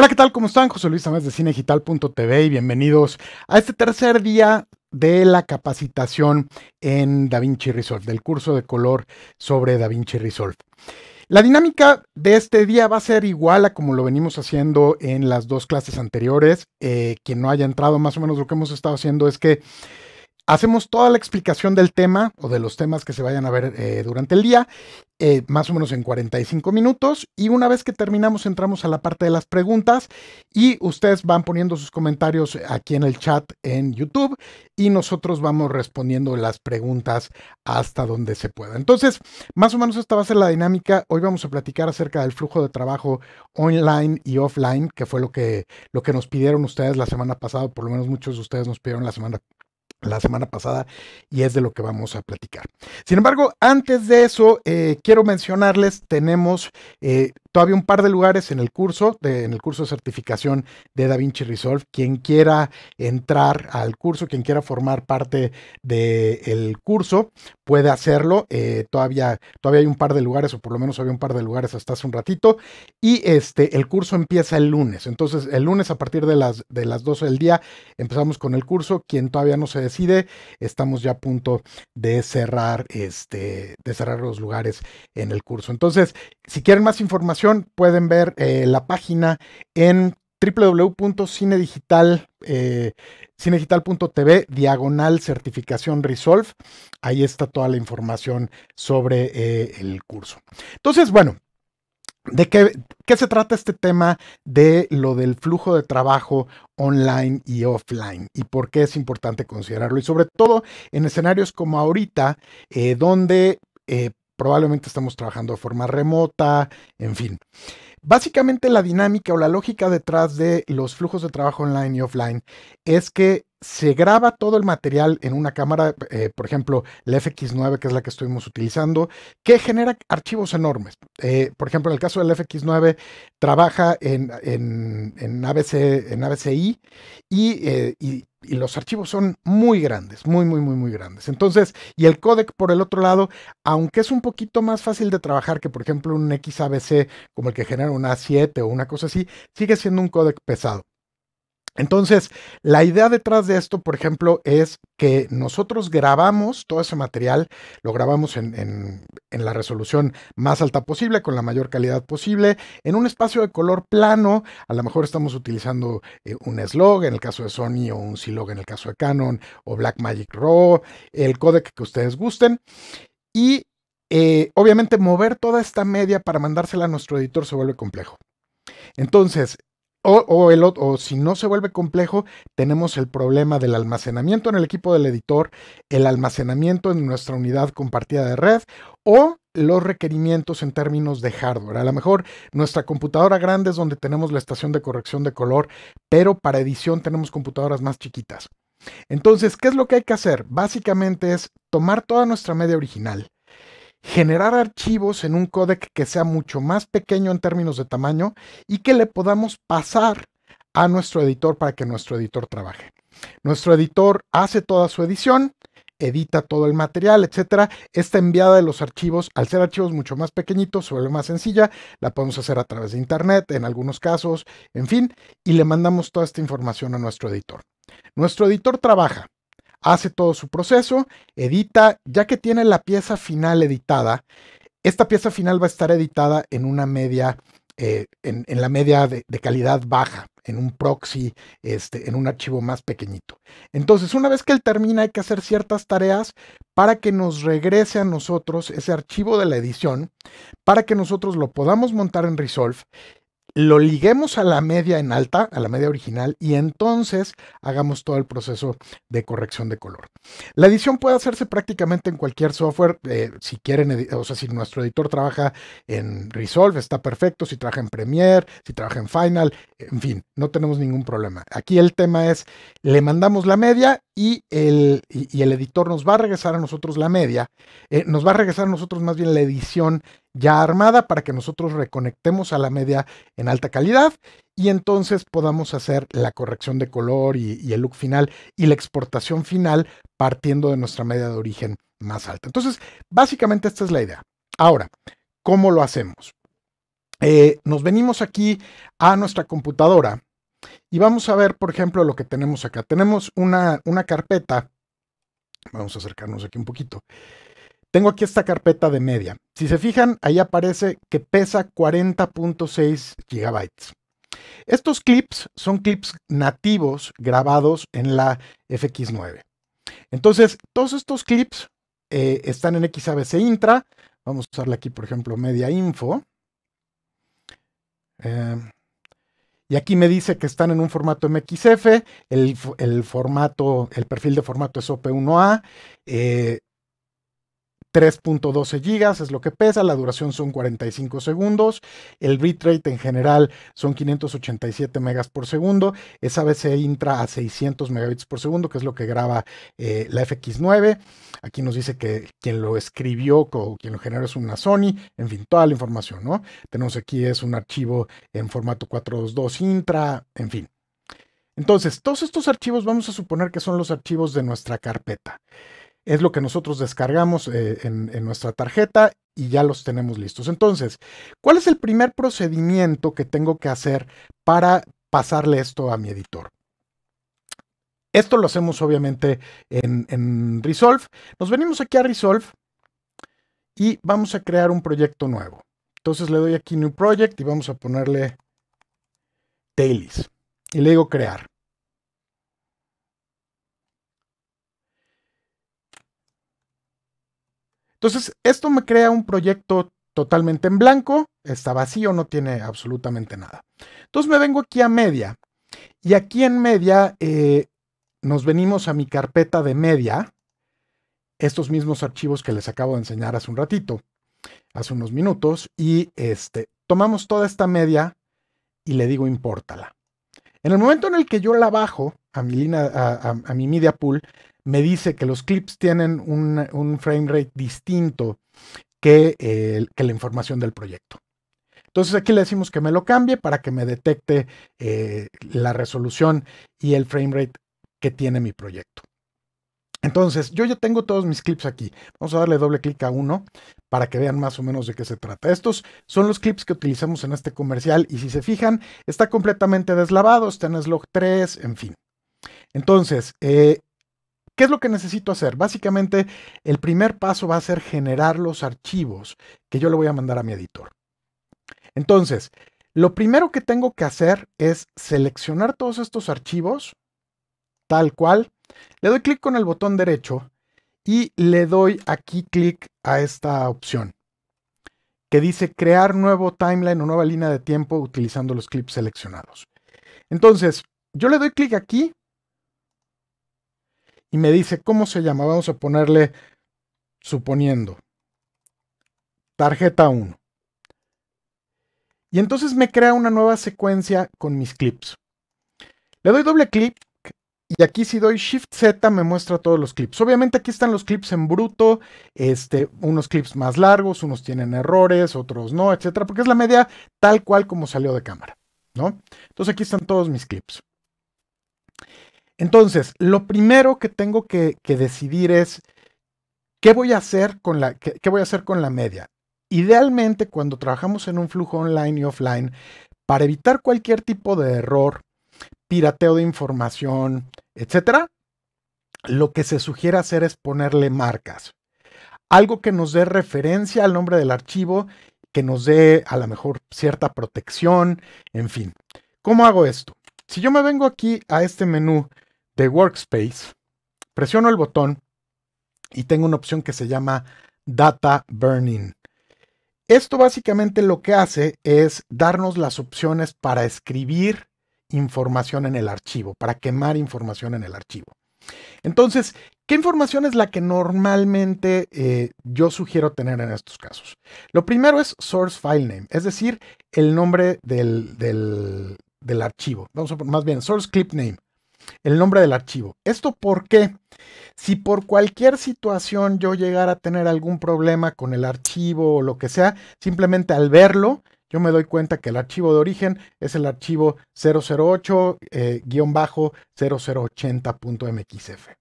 Hola, ¿qué tal? ¿Cómo están? José Luis Tamás de Cinegital.tv y bienvenidos a este tercer día de la capacitación en DaVinci Resolve, del curso de color sobre DaVinci Resolve. La dinámica de este día va a ser igual a como lo venimos haciendo en las dos clases anteriores. Eh, quien no haya entrado, más o menos lo que hemos estado haciendo es que Hacemos toda la explicación del tema o de los temas que se vayan a ver eh, durante el día, eh, más o menos en 45 minutos. Y una vez que terminamos, entramos a la parte de las preguntas y ustedes van poniendo sus comentarios aquí en el chat en YouTube y nosotros vamos respondiendo las preguntas hasta donde se pueda. Entonces, más o menos esta va a ser la dinámica. Hoy vamos a platicar acerca del flujo de trabajo online y offline, que fue lo que, lo que nos pidieron ustedes la semana pasada, por lo menos muchos de ustedes nos pidieron la semana la semana pasada y es de lo que vamos a platicar. Sin embargo, antes de eso, eh, quiero mencionarles, tenemos eh, todavía un par de lugares en el curso, en el curso de certificación de DaVinci Resolve. Quien quiera entrar al curso, quien quiera formar parte del el curso, puede hacerlo. Eh, todavía, todavía hay un par de lugares, o por lo menos había un par de lugares hasta hace un ratito. Y este, el curso empieza el lunes. Entonces, el lunes a partir de las, de las 12 del día empezamos con el curso. Quien todavía no se decide, estamos ya a punto de cerrar, este, de cerrar los lugares en el curso. Entonces, si quieren más información, pueden ver eh, la página en www.cinedigital.tv eh, diagonal certificación Resolve. Ahí está toda la información sobre eh, el curso. Entonces, bueno, ¿de qué, qué se trata este tema de lo del flujo de trabajo online y offline y por qué es importante considerarlo? Y sobre todo en escenarios como ahorita, donde probablemente estamos trabajando de forma remota, en fin. Básicamente la dinámica o la lógica detrás de los flujos de trabajo online y offline es que se graba todo el material en una cámara, eh, por ejemplo, la FX9, que es la que estuvimos utilizando, que genera archivos enormes. Eh, por ejemplo, en el caso del FX9, trabaja en, en ABCI y eh, y los archivos son muy grandes, muy, muy, muy, muy grandes. Entonces, y el codec por el otro lado, aunque es un poquito más fácil de trabajar que, por ejemplo, un XABC como el que genera un A7 o una cosa así, sigue siendo un codec pesado. Entonces, la idea detrás de esto, por ejemplo, es que nosotros grabamos todo ese material, lo grabamos en, la resolución más alta posible, con la mayor calidad posible, en un espacio de color plano, a lo mejor estamos utilizando eh, un slog en el caso de Sony o un silog en el caso de Canon o Blackmagic RAW, el codec que ustedes gusten. Y eh, obviamente mover toda esta media para mandársela a nuestro editor se vuelve complejo. Entonces, o, el, o, si no se vuelve complejo, tenemos el problema del almacenamiento en el equipo del editor, el almacenamiento en nuestra unidad compartida de red o los requerimientos en términos de hardware. A lo mejor nuestra computadora grande es donde tenemos la estación de corrección de color, pero para edición tenemos computadoras más chiquitas. Entonces, ¿qué es lo que hay que hacer? Básicamente es tomar toda nuestra media original, generar archivos en un codec que sea mucho más pequeño en términos de tamaño y que le podamos pasar a nuestro editor para que nuestro editor trabaje. Nuestro editor hace toda su edición, edita todo el material, etcétera. Esta enviada de los archivos, al ser archivos mucho más pequeñitos, suele más sencilla. La podemos hacer a través de internet, en algunos casos, en fin, y le mandamos toda esta información a nuestro editor. Nuestro editor trabaja, hace todo su proceso, edita, ya que tiene la pieza final editada, esta pieza final va a estar editada en una media, eh, en, la media de, calidad baja, en un proxy, este, en un archivo más pequeñito. Entonces, una vez que él termina, hay que hacer ciertas tareas para que nos regrese a nosotros ese archivo de la edición, para que nosotros lo podamos montar en Resolve lo liguemos a la media en alta, a la media original, y entonces hagamos todo el proceso de corrección de color. La edición puede hacerse prácticamente en cualquier software. Eh, si quieren, o sea, si nuestro editor trabaja en Resolve, está perfecto. Si trabaja en Premiere, si trabaja en Final, en fin, no tenemos ningún problema. Aquí el tema es, le mandamos la media y el, y, el editor nos va a regresar a nosotros la media, eh, nos va a regresar a nosotros más bien la edición ya armada para que nosotros reconectemos a la media en alta calidad y entonces podamos hacer la corrección de color y, el look final y la exportación final partiendo de nuestra media de origen más alta. Entonces, básicamente esta es la idea. Ahora, ¿cómo lo hacemos? Eh, nos venimos aquí a nuestra computadora y vamos a ver, por ejemplo, lo que tenemos acá. Tenemos una, una carpeta. Vamos a acercarnos aquí un poquito tengo aquí esta carpeta de media. Si se fijan, ahí aparece que pesa 40.6 gigabytes. Estos clips son clips nativos grabados en la FX9. Entonces, todos estos clips eh, están en XABC Intra. Vamos a usarle aquí, por ejemplo, Media Info. Eh, y aquí me dice que están en un formato MXF, el, formato, el perfil de formato es OP1A, 3.12 gigas es lo que pesa, la duración son 45 segundos, el bitrate en general son 587 megas por segundo, es ABC intra a 600 megabits por segundo, que es lo que graba eh, la FX9. Aquí nos dice que quien lo escribió o quien lo generó es una Sony, en fin, toda la información, ¿no? Tenemos aquí es un archivo en formato 422 intra, en fin. Entonces, todos estos archivos vamos a suponer que son los archivos de nuestra carpeta es lo que nosotros descargamos eh, en, nuestra tarjeta y ya los tenemos listos. Entonces, ¿cuál es el primer procedimiento que tengo que hacer para pasarle esto a mi editor? Esto lo hacemos obviamente en, Resolve. Nos venimos aquí a Resolve y vamos a crear un proyecto nuevo. Entonces le doy aquí New Project y vamos a ponerle Dailies. Y le digo crear. Entonces, esto me crea un proyecto totalmente en blanco, está vacío, no tiene absolutamente nada. Entonces me vengo aquí a media y aquí en media eh, nos venimos a mi carpeta de media, estos mismos archivos que les acabo de enseñar hace un ratito, hace unos minutos, y este, tomamos toda esta media y le digo impórtala. En el momento en el que yo la bajo a a mi media pool, me dice que los clips tienen un, un frame rate distinto que, que, la información del proyecto. Entonces aquí le decimos que me lo cambie para que me detecte eh, la resolución y el frame rate que tiene mi proyecto. Entonces, yo ya tengo todos mis clips aquí. Vamos a darle doble clic a uno para que vean más o menos de qué se trata. Estos son los clips que utilizamos en este comercial y si se fijan, está completamente deslavado, está en slog 3, en fin. Entonces, eh, ¿Qué es lo que necesito hacer? Básicamente, el primer paso va a ser generar los archivos que yo le voy a mandar a mi editor. Entonces, lo primero que tengo que hacer es seleccionar todos estos archivos, tal cual. Le doy clic con el botón derecho y le doy aquí clic a esta opción que dice crear nuevo timeline o nueva línea de tiempo utilizando los clips seleccionados. Entonces, yo le doy clic aquí y me dice cómo se llama. Vamos a ponerle, suponiendo, tarjeta 1. Y entonces me crea una nueva secuencia con mis clips. Le doy doble clic y aquí si doy Shift Z me muestra todos los clips. Obviamente aquí están los clips en bruto, este, unos clips más largos, unos tienen errores, otros no, etcétera, porque es la media tal cual como salió de cámara, ¿no? Entonces aquí están todos mis clips. Entonces, lo primero que tengo que, decidir es qué voy a hacer con la, voy a hacer con la media. Idealmente, cuando trabajamos en un flujo online y offline, para evitar cualquier tipo de error, pirateo de información, etcétera, lo que se sugiere hacer es ponerle marcas. Algo que nos dé referencia al nombre del archivo, que nos dé a lo mejor cierta protección, en fin. ¿Cómo hago esto? Si yo me vengo aquí a este menú de Workspace, presiono el botón y tengo una opción que se llama Data Burning. Esto básicamente lo que hace es darnos las opciones para escribir información en el archivo, para quemar información en el archivo. Entonces, ¿qué información es la que normalmente eh, yo sugiero tener en estos casos? Lo primero es source file name, es decir, el nombre del, del, del archivo. Vamos a poner más bien source clip name el nombre del archivo. ¿Esto por qué? Si por cualquier situación yo llegara a tener algún problema con el archivo o lo que sea, simplemente al verlo, yo me doy cuenta que el archivo de origen es el archivo 008-0080.mxf. Eh,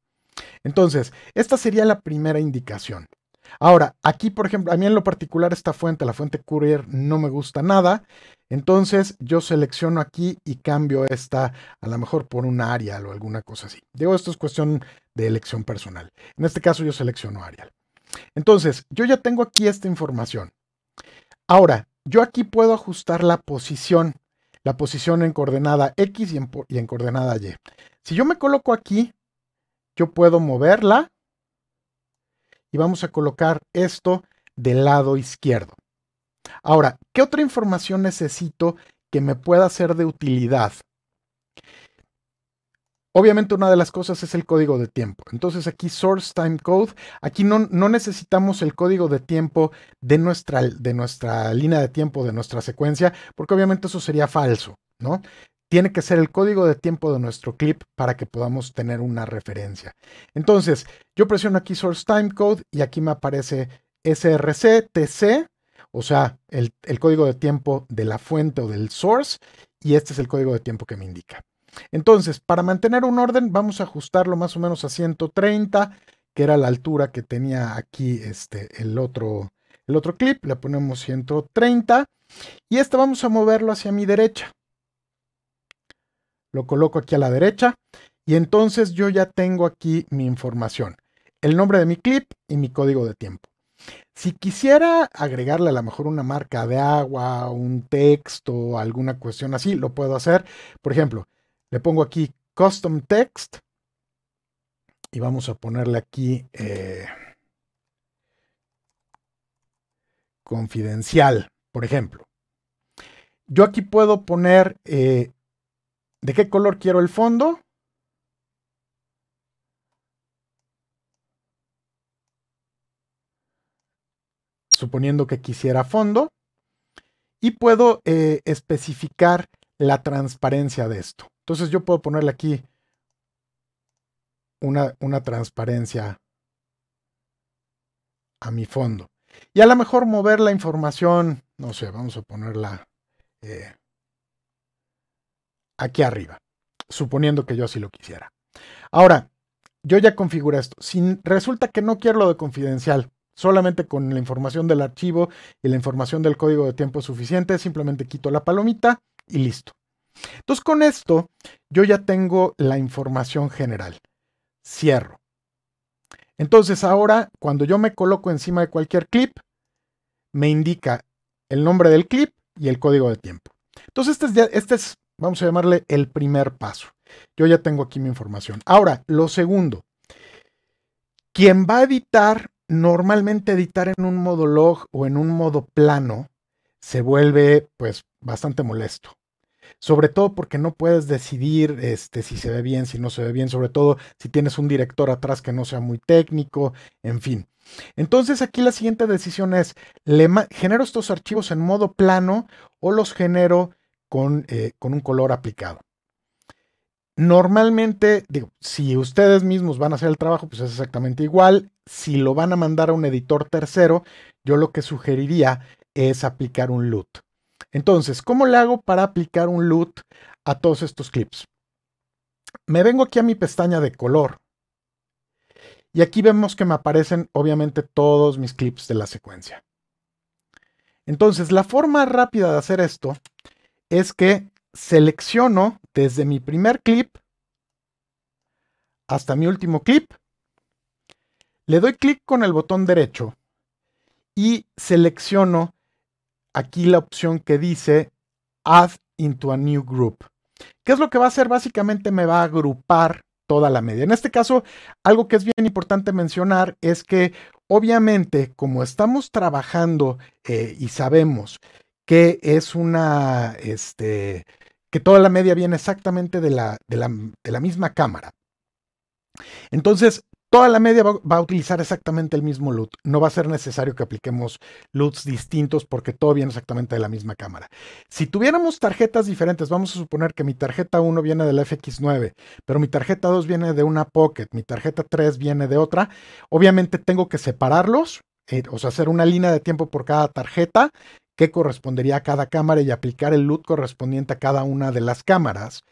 Entonces, esta sería la primera indicación. Ahora, aquí, por ejemplo, a mí en lo particular esta fuente, la fuente Courier, no me gusta nada. Entonces yo selecciono aquí y cambio esta a lo mejor por un Arial o alguna cosa así. Digo, esto es cuestión de elección personal. En este caso yo selecciono Arial. Entonces, yo ya tengo aquí esta información. Ahora, yo aquí puedo ajustar la posición, la posición en coordenada X y en, y en coordenada Y. Si yo me coloco aquí, yo puedo moverla y vamos a colocar esto del lado izquierdo. Ahora, ¿qué otra información necesito que me pueda ser de utilidad? Obviamente una de las cosas es el código de tiempo. Entonces aquí source time code, aquí no, no necesitamos el código de tiempo de nuestra, de nuestra, línea de tiempo, de nuestra secuencia, porque obviamente eso sería falso, ¿no? tiene que ser el código de tiempo de nuestro clip para que podamos tener una referencia. Entonces, yo presiono aquí Source Time Code, y aquí me aparece SRC, o sea, el, código de tiempo de la fuente o del source, y este es el código de tiempo que me indica. Entonces, para mantener un orden, vamos a ajustarlo más o menos a 130, que era la altura que tenía aquí este, el, otro, el otro clip. Le ponemos 130 y este vamos a moverlo hacia mi derecha lo coloco aquí a la derecha y entonces yo ya tengo aquí mi información, el nombre de mi clip y mi código de tiempo. Si quisiera agregarle a lo mejor una marca de agua, un texto, alguna cuestión así, lo puedo hacer. Por ejemplo, le pongo aquí custom text y vamos a ponerle aquí eh, confidencial, por ejemplo. Yo aquí puedo poner eh, ¿De qué color quiero el fondo? Suponiendo que quisiera fondo. Y puedo eh, especificar la transparencia de esto. Entonces yo puedo ponerle aquí una, transparencia a mi fondo. Y a lo mejor mover la información, no sé, vamos a ponerla eh, aquí arriba, suponiendo que yo así lo quisiera. Ahora, yo ya configuré esto. Si resulta que no quiero lo de confidencial, solamente con la información del archivo y la información del código de tiempo suficiente, simplemente quito la palomita y listo. Entonces con esto yo ya tengo la información general. Cierro. Entonces ahora cuando yo me coloco encima de cualquier clip, me indica el nombre del clip y el código de tiempo. Entonces este es, este es Vamos a llamarle el primer paso. Yo ya tengo aquí mi información. Ahora, lo segundo. Quien va a editar, normalmente editar en un modo log o en un modo plano, se vuelve pues bastante molesto. Sobre todo porque no puedes decidir este, si se ve bien, si no se ve bien, sobre todo si tienes un director atrás que no sea muy técnico, en fin. Entonces aquí la siguiente decisión es, genero estos archivos en modo plano o los genero eh, con, un color aplicado. Normalmente, digo, si ustedes mismos van a hacer el trabajo, pues es exactamente igual. Si lo van a mandar a un editor tercero, yo lo que sugeriría es aplicar un LUT. Entonces, ¿cómo le hago para aplicar un LUT a todos estos clips? Me vengo aquí a mi pestaña de color. Y aquí vemos que me aparecen, obviamente, todos mis clips de la secuencia. Entonces, la forma rápida de hacer esto es que selecciono desde mi primer clip hasta mi último clip, le doy clic con el botón derecho y selecciono aquí la opción que dice Add into a new group. ¿Qué es lo que va a hacer? Básicamente me va a agrupar toda la media. En este caso, algo que es bien importante mencionar es que obviamente como estamos trabajando eh, y sabemos que es una, este, que toda la media viene exactamente de la, de la, de la misma cámara. Entonces, toda la media va, a utilizar exactamente el mismo LUT. No va a ser necesario que apliquemos LUTs distintos porque todo viene exactamente de la misma cámara. Si tuviéramos tarjetas diferentes, vamos a suponer que mi tarjeta 1 viene de la FX9, pero mi tarjeta 2 viene de una Pocket, mi tarjeta 3 viene de otra, obviamente tengo que separarlos. Eh, o sea, hacer una línea de tiempo por cada tarjeta qué correspondería a cada cámara y aplicar el LUT correspondiente a cada una de las cámaras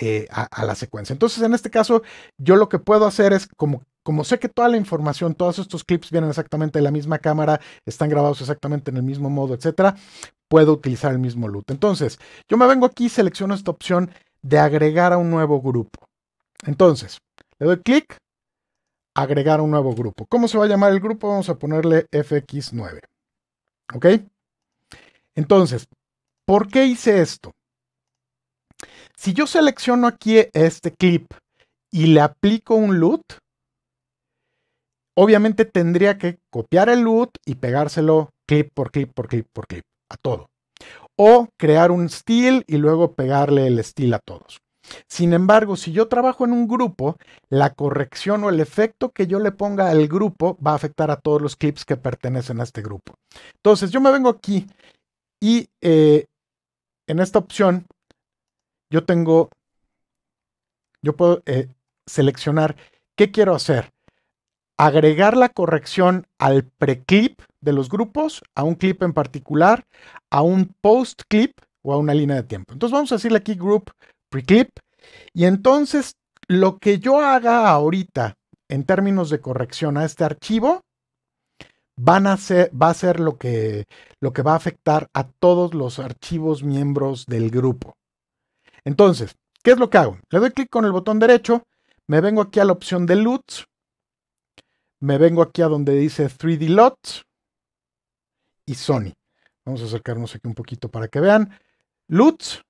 eh, a, la secuencia. Entonces, en este caso, yo lo que puedo hacer es como... Como sé que toda la información, todos estos clips vienen exactamente de la misma cámara, están grabados exactamente en el mismo modo, etcétera, puedo utilizar el mismo LUT. Entonces, yo me vengo aquí y selecciono esta opción de agregar a un nuevo grupo. Entonces, le doy clic, agregar a un nuevo grupo. ¿Cómo se va a llamar el grupo? Vamos a ponerle FX9. ¿Ok? Entonces, ¿por qué hice esto? Si yo selecciono aquí este clip y le aplico un loot, obviamente tendría que copiar el loot y pegárselo clip por clip por clip por clip a todo. O crear un style y luego pegarle el steel a todos. Sin embargo, si yo trabajo en un grupo, la corrección o el efecto que yo le ponga al grupo va a afectar a todos los clips que pertenecen a este grupo. Entonces, yo me vengo aquí y eh, en esta opción, yo tengo, yo puedo eh, seleccionar qué quiero hacer. Agregar la corrección al preclip de los grupos, a un clip en particular, a un post clip o a una línea de tiempo. Entonces vamos a decirle aquí group preclip. Y entonces lo que yo haga ahorita en términos de corrección a este archivo a ser, va a ser lo que, lo que va a afectar a todos los archivos miembros del grupo. Entonces, ¿qué es lo que hago? Le doy clic con el botón derecho, me vengo aquí a la opción de loot me vengo aquí a donde dice 3D Lot. y Sony. Vamos a acercarnos aquí un poquito para que vean. loot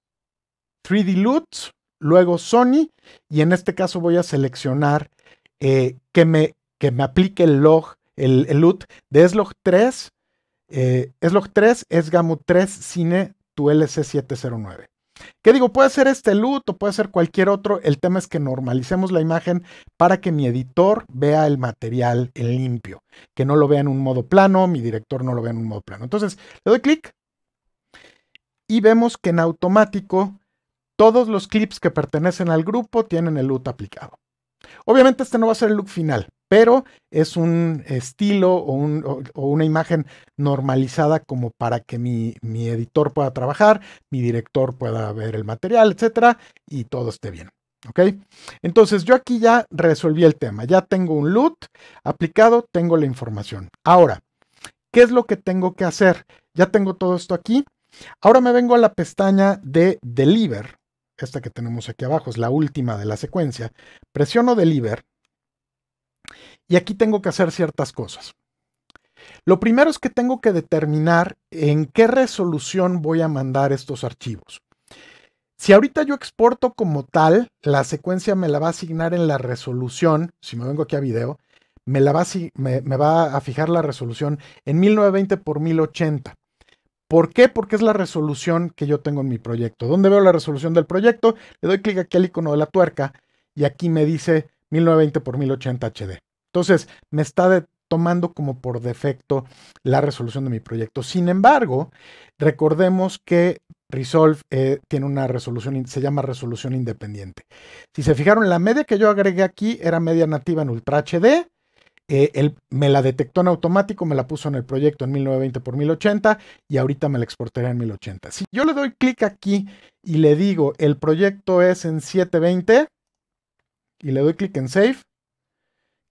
3D LUTs, luego Sony, y en este caso voy a seleccionar eh, que, me, que me aplique el log el, LUT de SLOG 3. SLOG 3 es gamut 3 Cine tu LC709. ¿Qué digo? Puede ser este LUT o puede ser cualquier otro. El tema es que normalicemos la imagen para que mi editor vea el material en limpio, que no lo vea en un modo plano, mi director no lo vea en un modo plano. Entonces le doy clic y vemos que en automático todos los clips que pertenecen al grupo tienen el LUT aplicado. Obviamente este no va a ser el look final, pero es un estilo o, una imagen normalizada como para que mi, editor pueda trabajar, mi director pueda ver el material, etcétera, y todo esté bien. ¿Ok? Entonces yo aquí ya resolví el tema, ya tengo un loot aplicado, tengo la información. Ahora, ¿qué es lo que tengo que hacer? Ya tengo todo esto aquí. Ahora me vengo a la pestaña de Deliver esta que tenemos aquí abajo, es la última de la secuencia, presiono deliver y aquí tengo que hacer ciertas cosas. Lo primero es que tengo que determinar en qué resolución voy a mandar estos archivos. Si ahorita yo exporto como tal, la secuencia me la va a asignar en la resolución, si me vengo aquí a video, me, la va, a, fijar la resolución en 1920 x 1080. ¿Por qué? Porque es la resolución que yo tengo en mi proyecto. ¿Dónde veo la resolución del proyecto? Le doy clic aquí al icono de la tuerca y aquí me dice 1920x1080 HD. Entonces, me está tomando como por defecto la resolución de mi proyecto. Sin embargo, recordemos que Resolve eh, tiene una resolución, se llama resolución independiente. Si se fijaron, la media que yo agregué aquí era media nativa en Ultra HD eh, me la detectó en automático, me la puso en el proyecto en 1920 por 1080 y ahorita me la exportaré en 1080. Si yo le doy clic aquí y le digo el proyecto es en 720 y le doy clic en save,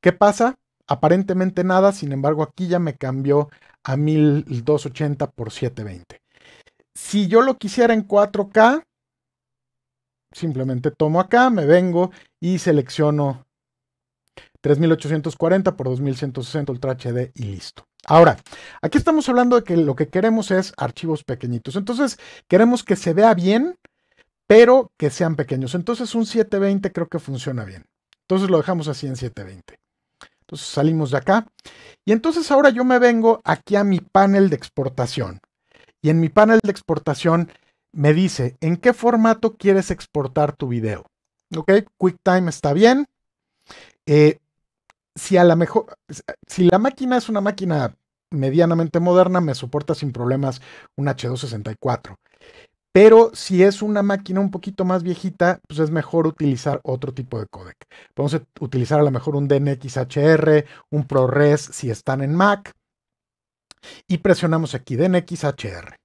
¿qué pasa? Aparentemente nada, sin embargo aquí ya me cambió a 1280 por 720. Si yo lo quisiera en 4K, simplemente tomo acá, me vengo y selecciono 3840 por 2160 Ultra HD y listo. Ahora, aquí estamos hablando de que lo que queremos es archivos pequeñitos. Entonces, queremos que se vea bien, pero que sean pequeños. Entonces, un 720 creo que funciona bien. Entonces, lo dejamos así en 720. Entonces, salimos de acá. Y entonces, ahora yo me vengo aquí a mi panel de exportación. Y en mi panel de exportación me dice, ¿en qué formato quieres exportar tu video? ¿ok? QuickTime está bien. Eh, si a la mejor, si la máquina es una máquina medianamente moderna, me soporta sin problemas un H264. Pero si es una máquina un poquito más viejita, pues es mejor utilizar otro tipo de codec. Podemos utilizar a lo mejor un DNxHR, un ProRes si están en Mac. Y presionamos aquí DNxHR.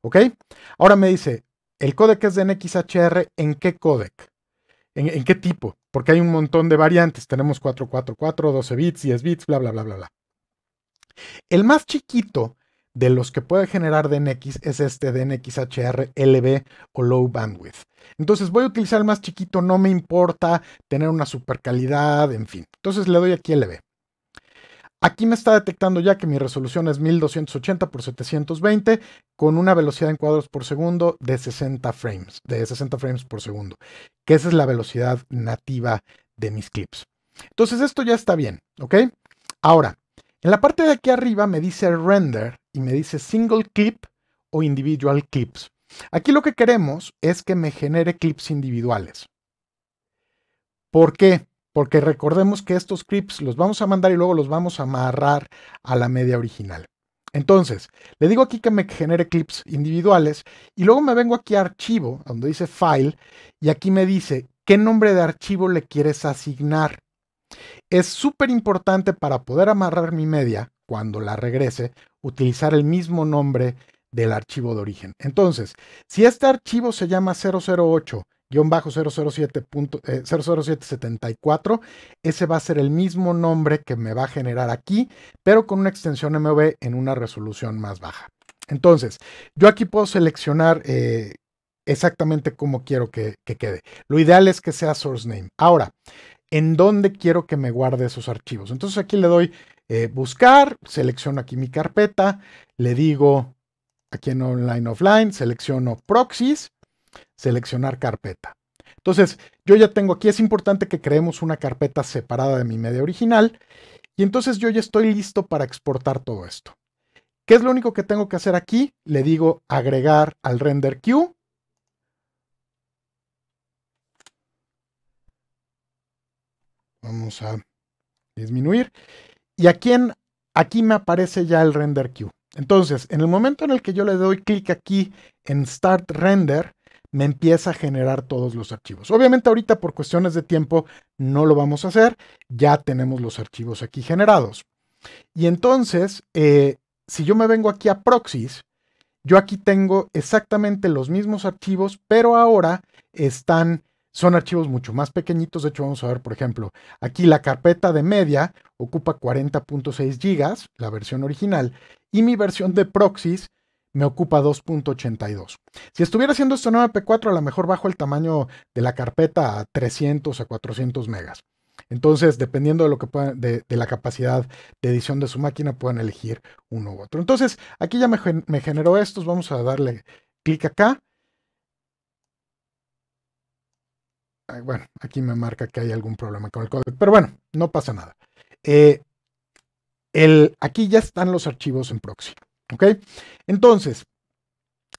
¿Ok? Ahora me dice, el codec es DNxHR, ¿en qué codec? ¿En, qué tipo? Porque hay un montón de variantes. Tenemos 4, 4, 4, 12 bits, 10 bits, bla, bla, bla, bla, bla. El más chiquito de los que puede generar DNX es este DNXHR LB o Low Bandwidth. Entonces voy a utilizar el más chiquito, no me importa tener una super calidad, en fin. Entonces le doy aquí LB. Aquí me está detectando ya que mi resolución es 1280 x 720 con una velocidad en cuadros por segundo de 60 frames, de 60 frames por segundo que esa es la velocidad nativa de mis clips. Entonces esto ya está bien, ¿ok? Ahora, en la parte de aquí arriba me dice render y me dice single clip o individual clips. Aquí lo que queremos es que me genere clips individuales. ¿Por qué? Porque recordemos que estos clips los vamos a mandar y luego los vamos a amarrar a la media original. Entonces, le digo aquí que me genere clips individuales y luego me vengo aquí a archivo, donde dice file, y aquí me dice qué nombre de archivo le quieres asignar. Es súper importante para poder amarrar mi media, cuando la regrese, utilizar el mismo nombre del archivo de origen. Entonces, si este archivo se llama 008 guión bajo Ese va a ser el mismo nombre que me va a generar aquí, pero con una extensión MV en una resolución más baja. Entonces, yo aquí puedo seleccionar eh, exactamente cómo quiero que, quede. Lo ideal es que sea source name. Ahora, ¿en dónde quiero que me guarde esos archivos? Entonces aquí le doy eh, buscar, selecciono aquí mi carpeta, le digo aquí en online offline, selecciono proxies seleccionar carpeta. Entonces, yo ya tengo aquí, es importante que creemos una carpeta separada de mi media original y entonces yo ya estoy listo para exportar todo esto. ¿Qué es lo único que tengo que hacer aquí? Le digo agregar al render queue. Vamos a disminuir. Y aquí, aquí me aparece ya el render queue. Entonces, en el momento en el que yo le doy clic aquí en Start Render, me empieza a generar todos los archivos. Obviamente ahorita por cuestiones de tiempo no lo vamos a hacer, ya tenemos los archivos aquí generados. Y entonces, eh, si yo me vengo aquí a proxies yo aquí tengo exactamente los mismos archivos, pero ahora están, son archivos mucho más pequeñitos. De hecho, vamos a ver, por ejemplo, aquí la carpeta de media ocupa 40.6 gigas la versión original, y mi versión de proxies me ocupa 2.82. Si estuviera haciendo esto en MP4, a lo mejor bajo el tamaño de la carpeta a 300 a 400 megas. Entonces, dependiendo de, lo que puedan, de, la capacidad de edición de su máquina, pueden elegir uno u otro. Entonces, aquí ya me, generó estos. Vamos a darle clic acá. Bueno, aquí me marca que hay algún problema con el código, pero bueno, no pasa nada. Eh, el, aquí ya están los archivos en proxy. ¿Ok? Entonces,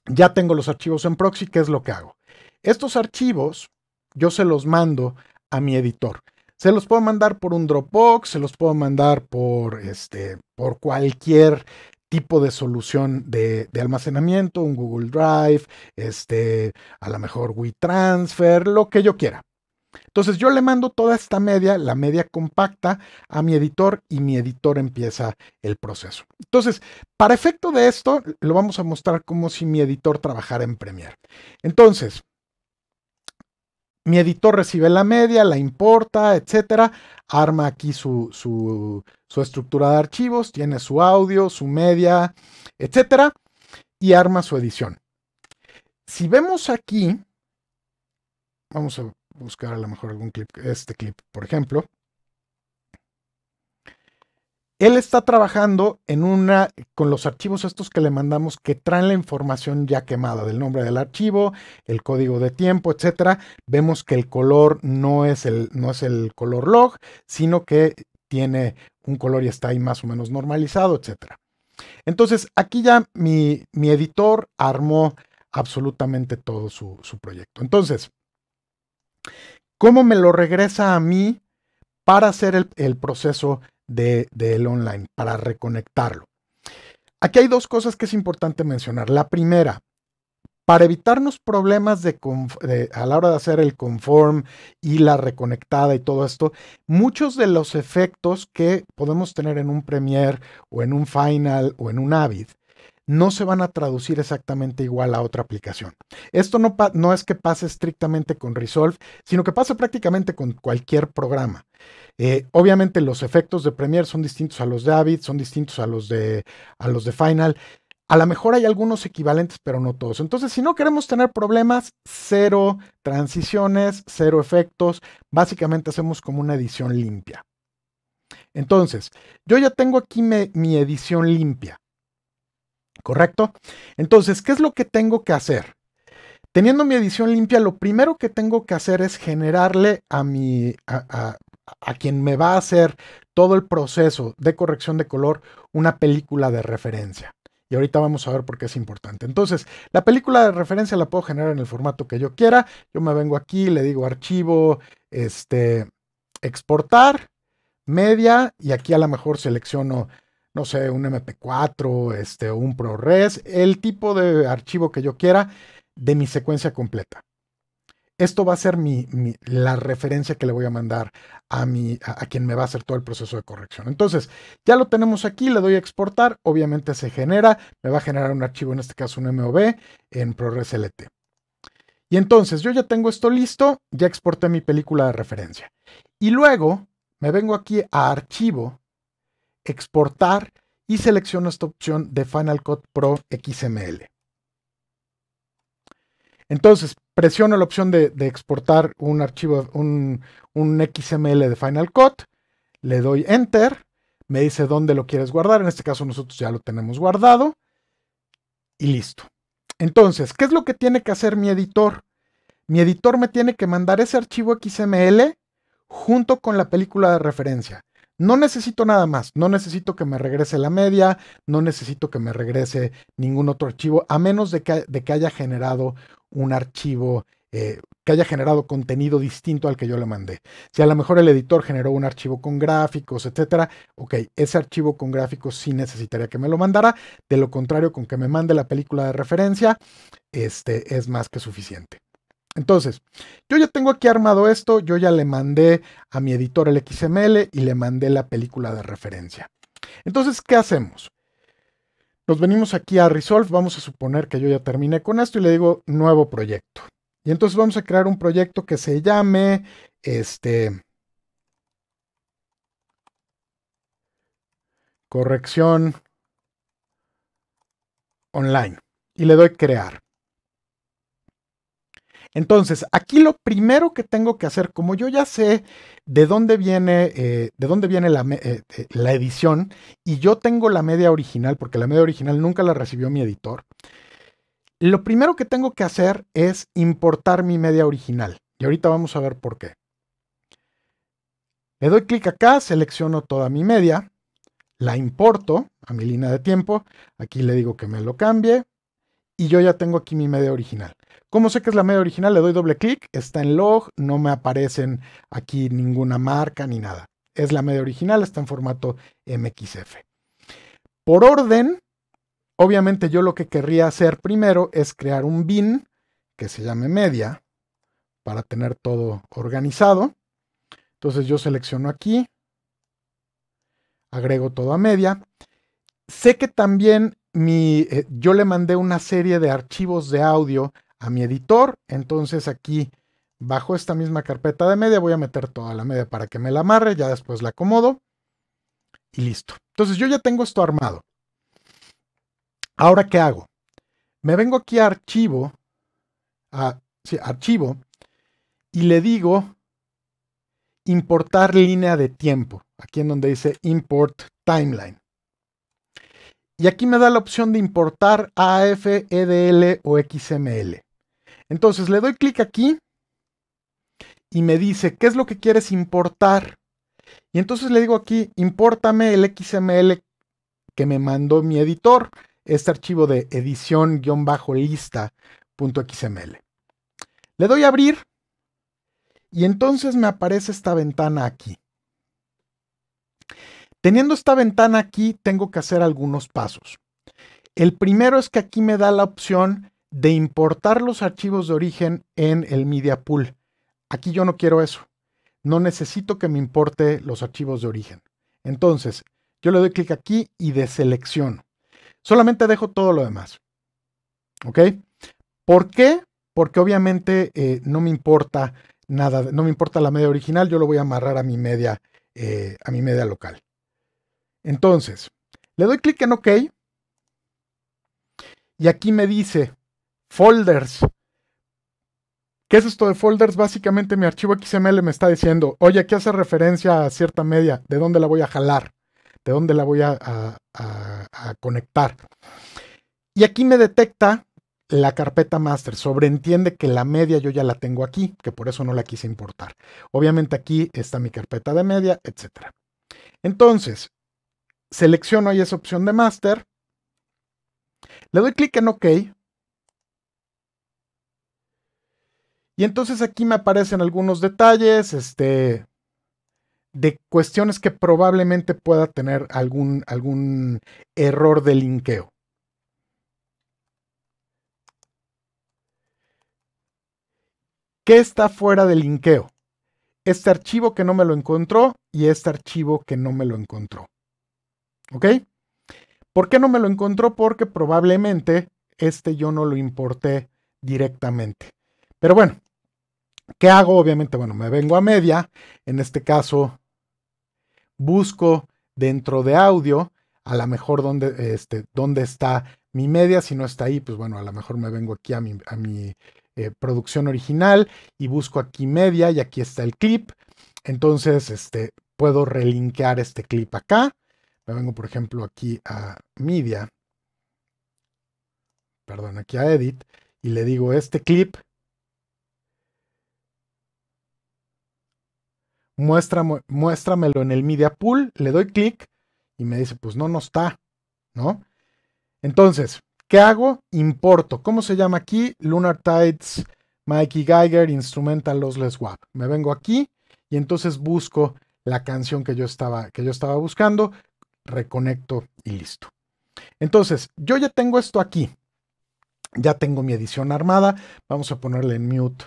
ya tengo los archivos en proxy, ¿qué es lo que hago? Estos archivos yo se los mando a mi editor. Se los puedo mandar por un Dropbox, se los puedo mandar por, este, por cualquier tipo de solución de, almacenamiento, un Google Drive, este, a lo mejor WeTransfer, lo que yo quiera. Entonces yo le mando toda esta media, la media compacta, a mi editor y mi editor empieza el proceso. Entonces, para efecto de esto, lo vamos a mostrar como si mi editor trabajara en Premiere. Entonces, mi editor recibe la media, la importa, etcétera, arma aquí su, estructura de archivos, tiene su audio, su media, etcétera, y arma su edición. Si vemos aquí, vamos a buscar a lo mejor algún clip, este clip, por ejemplo. Él está trabajando en una, con los archivos estos que le mandamos que traen la información ya quemada, del nombre del archivo, el código de tiempo, etc. Vemos que el color no es el, no es el color log, sino que tiene un color y está ahí más o menos normalizado, etc. Entonces, aquí ya mi, mi editor armó absolutamente todo su, su proyecto. Entonces, ¿Cómo me lo regresa a mí para hacer el, proceso de, de online, para reconectarlo? Aquí hay dos cosas que es importante mencionar. La primera, para evitarnos problemas de, a la hora de hacer el conform y la reconectada y todo esto, muchos de los efectos que podemos tener en un Premiere o en un Final o en un Avid no se van a traducir exactamente igual a otra aplicación. Esto no, es que pase estrictamente con Resolve, sino que pasa prácticamente con cualquier programa. Eh, obviamente los efectos de Premiere son distintos a los de Avid, son distintos a los de, Final. A lo mejor hay algunos equivalentes, pero no todos. Entonces, si no queremos tener problemas, cero transiciones, cero efectos. Básicamente hacemos como una edición limpia. Entonces, yo ya tengo aquí mi edición limpia. ¿correcto? Entonces, ¿qué es lo que tengo que hacer? Teniendo mi edición limpia, lo primero que tengo que hacer es generarle a mi, a, quien me va a hacer todo el proceso de corrección de color una película de referencia. Y ahorita vamos a ver por qué es importante. Entonces, la película de referencia la puedo generar en el formato que yo quiera. Yo me vengo aquí, le digo archivo, este, exportar, media, y aquí a lo mejor selecciono no sé, un MP4, este, un ProRes, el tipo de archivo que yo quiera de mi secuencia completa. Esto va a ser mi, la referencia que le voy a mandar a, mi, a, quien me va a hacer todo el proceso de corrección. Entonces, ya lo tenemos aquí, le doy a exportar, obviamente se genera, me va a generar un archivo, en este caso un MOV, en ProRes LT. Y entonces yo ya tengo esto listo, ya exporté mi película de referencia. Y luego me vengo aquí a archivo, exportar y selecciono esta opción de Final Cut Pro XML. Entonces, presiono la opción de, exportar un archivo, un, un, XML de Final Cut, le doy Enter, me dice dónde lo quieres guardar, en este caso nosotros ya lo tenemos guardado, y listo. Entonces, ¿qué es lo que tiene que hacer mi editor? Mi editor me tiene que mandar ese archivo XML junto con la película de referencia. No necesito nada más, no necesito que me regrese la media, no necesito que me regrese ningún otro archivo, a menos de que, haya generado un archivo, eh, que haya generado contenido distinto al que yo le mandé. Si a lo mejor el editor generó un archivo con gráficos, etcétera, ok, ese archivo con gráficos sí necesitaría que me lo mandara, de lo contrario, con que me mande la película de referencia, este es más que suficiente. Entonces, yo ya tengo aquí armado esto, yo ya le mandé a mi editor el XML y le mandé la película de referencia. Entonces, ¿qué hacemos? Nos venimos aquí a Resolve, vamos a suponer que yo ya terminé con esto y le digo nuevo proyecto. Y entonces vamos a crear un proyecto que se llame este corrección online y le doy crear. Entonces, aquí lo primero que tengo que hacer, como yo ya sé de dónde viene, eh, de dónde viene la, eh, eh, la, edición, y yo tengo la media original, porque la media original nunca la recibió mi editor, lo primero que tengo que hacer es importar mi media original. Y ahorita vamos a ver por qué. Le doy clic acá, selecciono toda mi media, la importo a mi línea de tiempo, aquí le digo que me lo cambie, y yo ya tengo aquí mi media original. Como sé que es la media original? Le doy doble clic, está en log, no me aparecen aquí ninguna marca ni nada. Es la media original, está en formato MXF. Por orden, obviamente yo lo que querría hacer primero es crear un bin que se llame media para tener todo organizado. Entonces yo selecciono aquí, agrego todo a media. Sé que también mi, eh, yo le mandé una serie de archivos de audio a mi editor. Entonces aquí bajo esta misma carpeta de media voy a meter toda la media para que me la amarre, ya después la acomodo y listo. Entonces yo ya tengo esto armado. Ahora, ¿qué hago? Me vengo aquí a archivo, a, archivo, y le digo importar línea de tiempo, aquí en donde dice import timeline. Y aquí me da la opción de importar AF, EDL o XML. Entonces le doy clic aquí y me dice, ¿qué es lo que quieres importar? Y entonces le digo aquí, importame el XML que me mandó mi editor, este archivo de edición-lista.xml. Le doy a abrir y entonces me aparece esta ventana aquí. Teniendo esta ventana aquí, tengo que hacer algunos pasos. El primero es que aquí me da la opción de importar los archivos de origen en el media pool. Aquí yo no quiero eso. No necesito que me importe los archivos de origen. Entonces, yo le doy clic aquí y deselecciono. Solamente dejo todo lo demás. ¿Ok? ¿Por qué? Porque obviamente eh, no me importa nada, no me importa la media original, yo lo voy a amarrar a mi media, eh, a mi media local. Entonces, le doy clic en OK. Y aquí me dice, folders. ¿Qué es esto de folders? Básicamente mi archivo XML me está diciendo, oye, aquí hace referencia a cierta media, ¿de dónde la voy a jalar? ¿De dónde la voy a, conectar? Y aquí me detecta la carpeta master. Sobreentiende que la media yo ya la tengo aquí, que por eso no la quise importar. Obviamente aquí está mi carpeta de media, etc. Entonces, selecciono ahí esa opción de master. Le doy clic en OK Y entonces aquí me aparecen algunos detalles este, de cuestiones que probablemente pueda tener algún, algún error de linkeo. ¿Qué está fuera del linkeo? Este archivo que no me lo encontró y este archivo que no me lo encontró. ¿Ok? ¿Por qué no me lo encontró? Porque probablemente este yo no lo importé directamente. Pero bueno, ¿qué hago? Obviamente, bueno, me vengo a media. En este caso, busco dentro de audio, a lo mejor dónde, este, está mi media. Si no está ahí, pues bueno, a lo mejor me vengo aquí a mi, a mi eh, producción original y busco aquí media y aquí está el clip. Entonces, este, puedo relinquear este clip acá. Me vengo, por ejemplo, aquí a media. Perdón, aquí a edit. Y le digo este clip muéstramelo en el media pool, le doy clic y me dice, pues no, no está, ¿no? Entonces, ¿qué hago? Importo, ¿cómo se llama aquí? Lunar Tides, Mikey Geiger, Instrumental Lossless Wap. Me vengo aquí y entonces busco la canción que yo estaba, que yo estaba buscando, reconecto y listo. Entonces, yo ya tengo esto aquí. Ya tengo mi edición armada. Vamos a ponerle en mute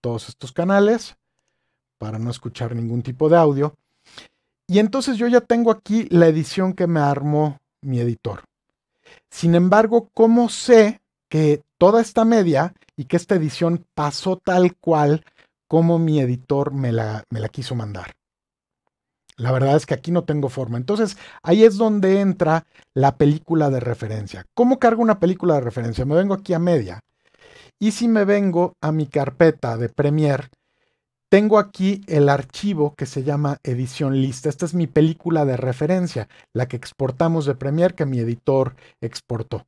todos estos canales para no escuchar ningún tipo de audio. Y entonces yo ya tengo aquí la edición que me armó mi editor. Sin embargo, ¿cómo sé que toda esta media y que esta edición pasó tal cual como mi editor me la, quiso mandar? La verdad es que aquí no tengo forma. Entonces, ahí es donde entra la película de referencia. ¿Cómo cargo una película de referencia? Me vengo aquí a media. Y si me vengo a mi carpeta de Premiere, tengo aquí el archivo que se llama edición lista. Esta es mi película de referencia, la que exportamos de Premiere, que mi editor exportó.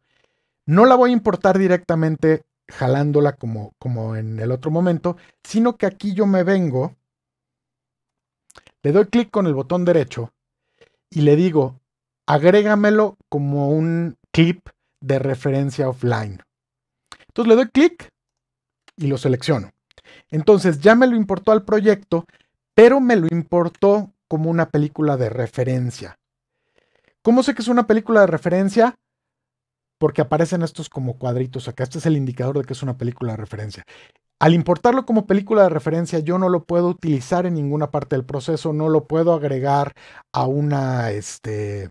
No la voy a importar directamente jalándola como, como en el otro momento, sino que aquí yo me vengo, le doy clic con el botón derecho y le digo, agrégamelo como un clip de referencia offline. Entonces le doy clic y lo selecciono. Entonces ya me lo importó al proyecto, pero me lo importó como una película de referencia. ¿Cómo sé que es una película de referencia? Porque aparecen estos como cuadritos acá. Este es el indicador de que es una película de referencia. Al importarlo como película de referencia, yo no lo puedo utilizar en ninguna parte del proceso, no lo puedo agregar a una, este,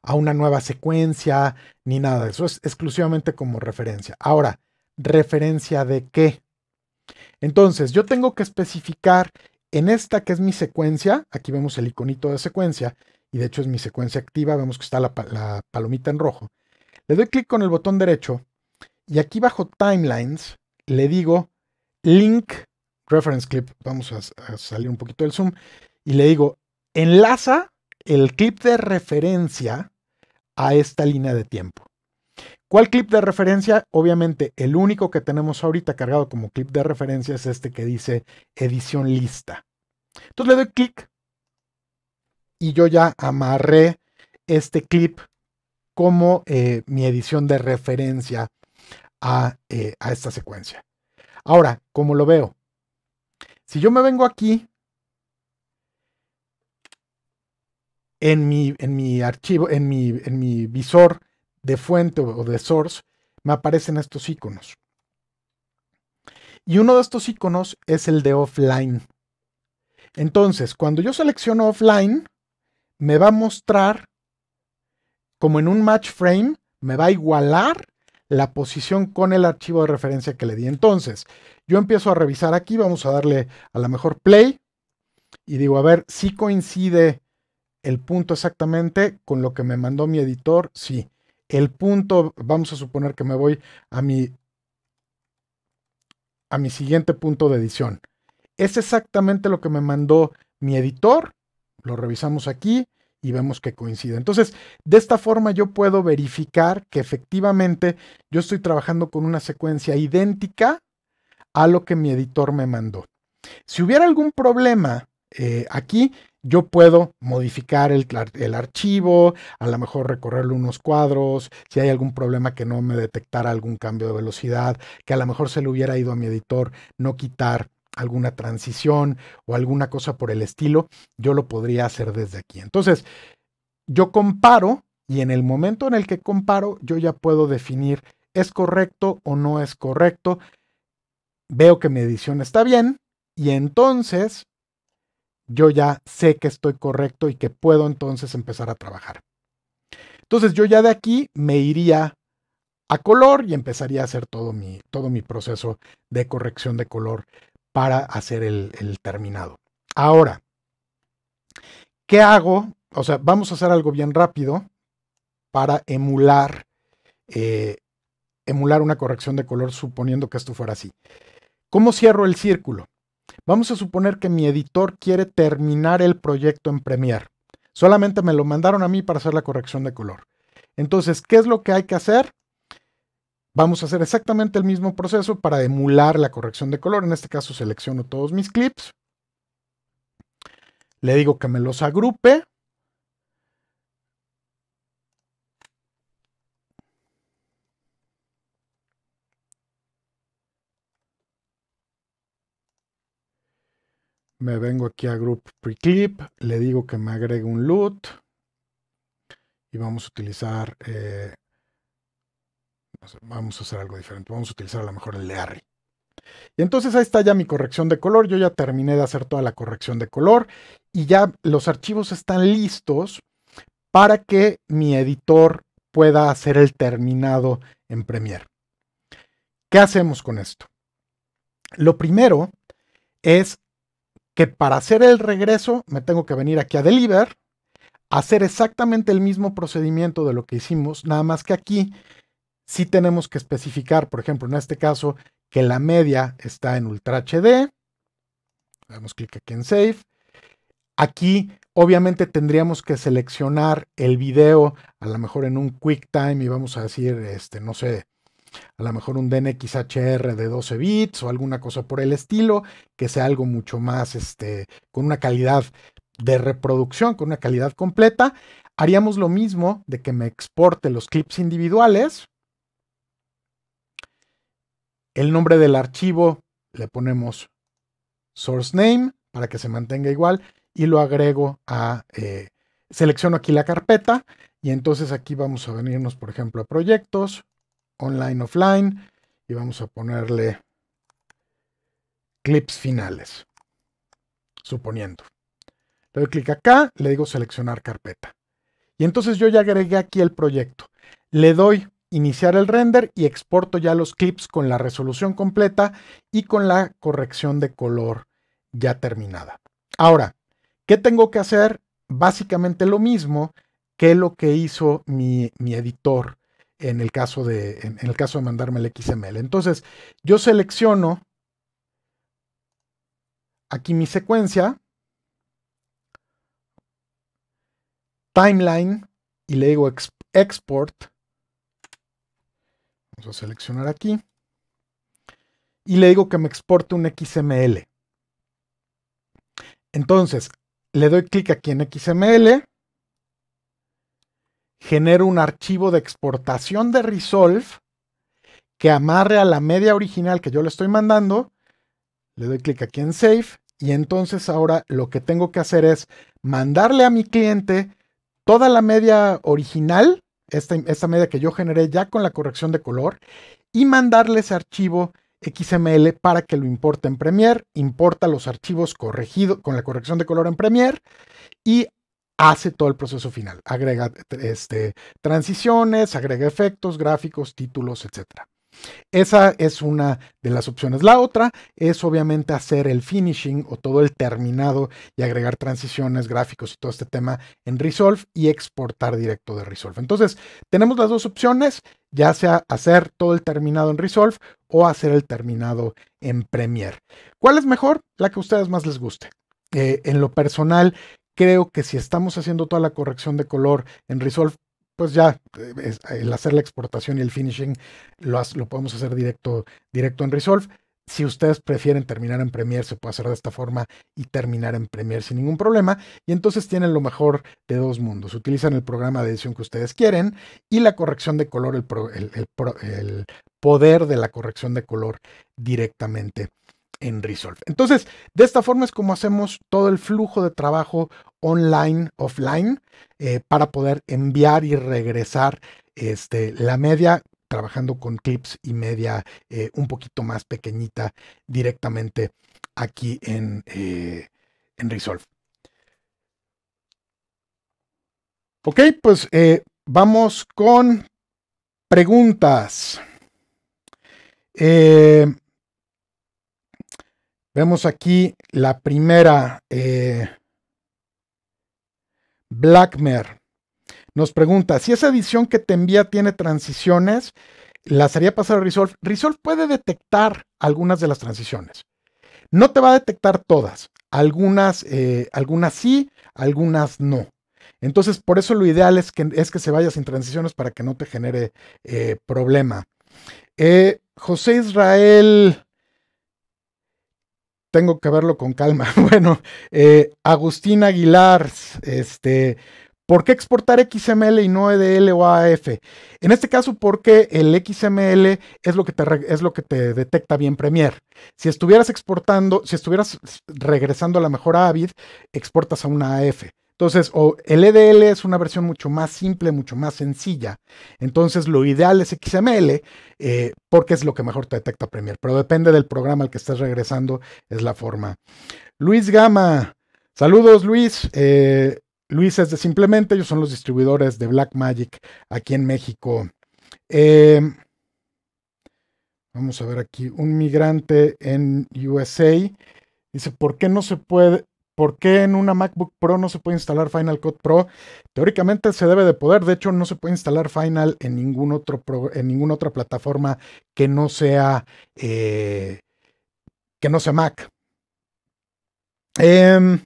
a una nueva secuencia, ni nada de eso. Es exclusivamente como referencia. Ahora, ¿referencia de qué? Entonces, yo tengo que especificar en esta que es mi secuencia, aquí vemos el iconito de secuencia, y de hecho es mi secuencia activa, vemos que está la, palomita en rojo. Le doy clic con el botón derecho y aquí bajo Timelines le digo Link Reference Clip, vamos a salir un poquito del zoom, y le digo enlaza el clip de referencia a esta línea de tiempo. ¿Cuál clip de referencia? Obviamente, el único que tenemos ahorita cargado como clip de referencia es este que dice edición lista. Entonces le doy clic y yo ya amarré este clip como eh, mi edición de referencia a, eh, esta secuencia. Ahora, como lo veo? Si yo me vengo aquí en mi, en mi archivo, en en mi visor de fuente o de source, me aparecen estos iconos. Y uno de estos iconos es el de offline. Entonces, cuando yo selecciono offline, me va a mostrar, como en un match frame, me va a igualar la posición con el archivo de referencia que le di. Entonces, yo empiezo a revisar aquí, vamos a darle a la mejor play y digo, a ver, si coincide el punto exactamente con lo que me mandó mi editor, sí el punto, vamos a suponer que me voy a mi, a mi siguiente punto de edición. Es exactamente lo que me mandó mi editor, lo revisamos aquí y vemos que coincide. Entonces, de esta forma yo puedo verificar que efectivamente yo estoy trabajando con una secuencia idéntica a lo que mi editor me mandó. Si hubiera algún problema eh, aquí, yo puedo modificar el, archivo, a lo mejor recorrerle unos cuadros, si hay algún problema que no me detectara algún cambio de velocidad, que a lo mejor se le hubiera ido a mi editor, no quitar alguna transición o alguna cosa por el estilo, yo lo podría hacer desde aquí. Entonces, yo comparo y en el momento en el que comparo, yo ya puedo definir es correcto o no es correcto. Veo que mi edición está bien y entonces yo ya sé que estoy correcto y que puedo entonces empezar a trabajar. Entonces yo ya de aquí me iría a color y empezaría a hacer todo mi, todo mi proceso de corrección de color para hacer el, terminado. Ahora, ¿qué hago? O sea, vamos a hacer algo bien rápido para emular, eh, emular una corrección de color suponiendo que esto fuera así. ¿Cómo cierro el círculo? Vamos a suponer que mi editor quiere terminar el proyecto en Premiere. Solamente me lo mandaron a mí para hacer la corrección de color. Entonces, ¿qué es lo que hay que hacer? Vamos a hacer exactamente el mismo proceso para emular la corrección de color. En este caso selecciono todos mis clips. Le digo que me los agrupe Me vengo aquí a Group Preclip, le digo que me agregue un loot y vamos a utilizar, eh, vamos a hacer algo diferente, vamos a utilizar a lo mejor el Learry. Y entonces ahí está ya mi corrección de color, yo ya terminé de hacer toda la corrección de color y ya los archivos están listos para que mi editor pueda hacer el terminado en Premiere. ¿Qué hacemos con esto? Lo primero es que para hacer el regreso me tengo que venir aquí a Deliver, hacer exactamente el mismo procedimiento de lo que hicimos, nada más que aquí sí tenemos que especificar, por ejemplo, en este caso, que la media está en Ultra HD. Damos clic aquí en Save. Aquí, obviamente, tendríamos que seleccionar el video, a lo mejor en un QuickTime y vamos a decir, este, no sé, a lo mejor un DNXHR de 12 bits o alguna cosa por el estilo, que sea algo mucho más, este, con una calidad de reproducción, con una calidad completa. Haríamos lo mismo de que me exporte los clips individuales. El nombre del archivo le ponemos source name para que se mantenga igual y lo agrego a, eh, selecciono aquí la carpeta y entonces aquí vamos a venirnos, por ejemplo, a proyectos, online, offline. Y vamos a ponerle clips finales, suponiendo. Le doy clic acá, le digo seleccionar carpeta. Y entonces yo ya agregué aquí el proyecto. Le doy iniciar el render y exporto ya los clips con la resolución completa y con la corrección de color ya terminada. Ahora, ¿qué tengo que hacer? Básicamente lo mismo que lo que hizo mi, mi editor en el caso de, el caso de mandarme el XML. Entonces, yo selecciono aquí mi secuencia, timeline, y le digo export. Vamos a seleccionar aquí. Y le digo que me exporte un XML. Entonces, le doy clic aquí en XML genero un archivo de exportación de Resolve que amarre a la media original que yo le estoy mandando. Le doy clic aquí en Save y entonces ahora lo que tengo que hacer es mandarle a mi cliente toda la media original, esta, esta media que yo generé ya con la corrección de color, y mandarle ese archivo XML para que lo importe en Premiere, importa los archivos corregidos con la corrección de color en Premiere y hace todo el proceso final. Agrega este, transiciones, agrega efectos, gráficos, títulos, etc. Esa es una de las opciones. La otra es obviamente hacer el finishing o todo el terminado y agregar transiciones, gráficos y todo este tema en Resolve y exportar directo de Resolve. Entonces, tenemos las dos opciones, ya sea hacer todo el terminado en Resolve o hacer el terminado en Premiere. ¿Cuál es mejor? La que a ustedes más les guste. Eh, en lo personal, creo que si estamos haciendo toda la corrección de color en Resolve, pues ya eh, eh, el hacer la exportación y el finishing lo, podemos hacer directo, directo en Resolve. Si ustedes prefieren terminar en Premiere, se puede hacer de esta forma y terminar en Premiere sin ningún problema. Y entonces tienen lo mejor de dos mundos. Utilizan el programa de edición que ustedes quieren y la corrección de color, el poder de la corrección de color directamente en Resolve. Entonces, de esta forma es como hacemos todo el flujo de trabajo online, offline, eh, para poder enviar y regresar este, la media trabajando con clips y media eh, un poquito más pequeñita directamente aquí en, eh, en Resolve. Ok, pues vamos con preguntas. Vemos aquí la primera, eh, Blackmer. Nos pregunta, si esa edición que te envía tiene transiciones, las haría pasar a Resolve. Resolve puede detectar algunas de las transiciones. No te va a detectar todas. Algunas, eh, algunas sí, algunas no. Entonces, por eso lo ideal es que, es que se vaya sin transiciones para que no te genere eh, problema. Eh, José Israel tengo que verlo con calma. Bueno, eh, Agustín Aguilar, este, ¿por qué exportar XML y no EDL o AF? En este caso, porque el XML es lo que te, es lo que te detecta bien Premiere. Si estuvieras exportando, si estuvieras regresando a la mejor Avid, exportas a una AF. Entonces, o el EDL es una versión mucho más simple, mucho más sencilla. Entonces, lo ideal es XML eh, porque es lo que mejor te detecta Premiere. Pero depende del programa al que estés regresando, es la forma. Luis Gama. Saludos, Luis. Eh, Luis es de Simplemente. Ellos son los distribuidores de Blackmagic aquí en México. Eh, vamos a ver aquí. Un migrante en USA. Dice, ¿por qué no se puede? ¿Por qué en una MacBook Pro no se puede instalar Final Cut Pro? Teóricamente se debe de poder, de hecho no se puede instalar Final en, ningún otro en ninguna otra plataforma que no sea, eh, que no sea Mac. Em,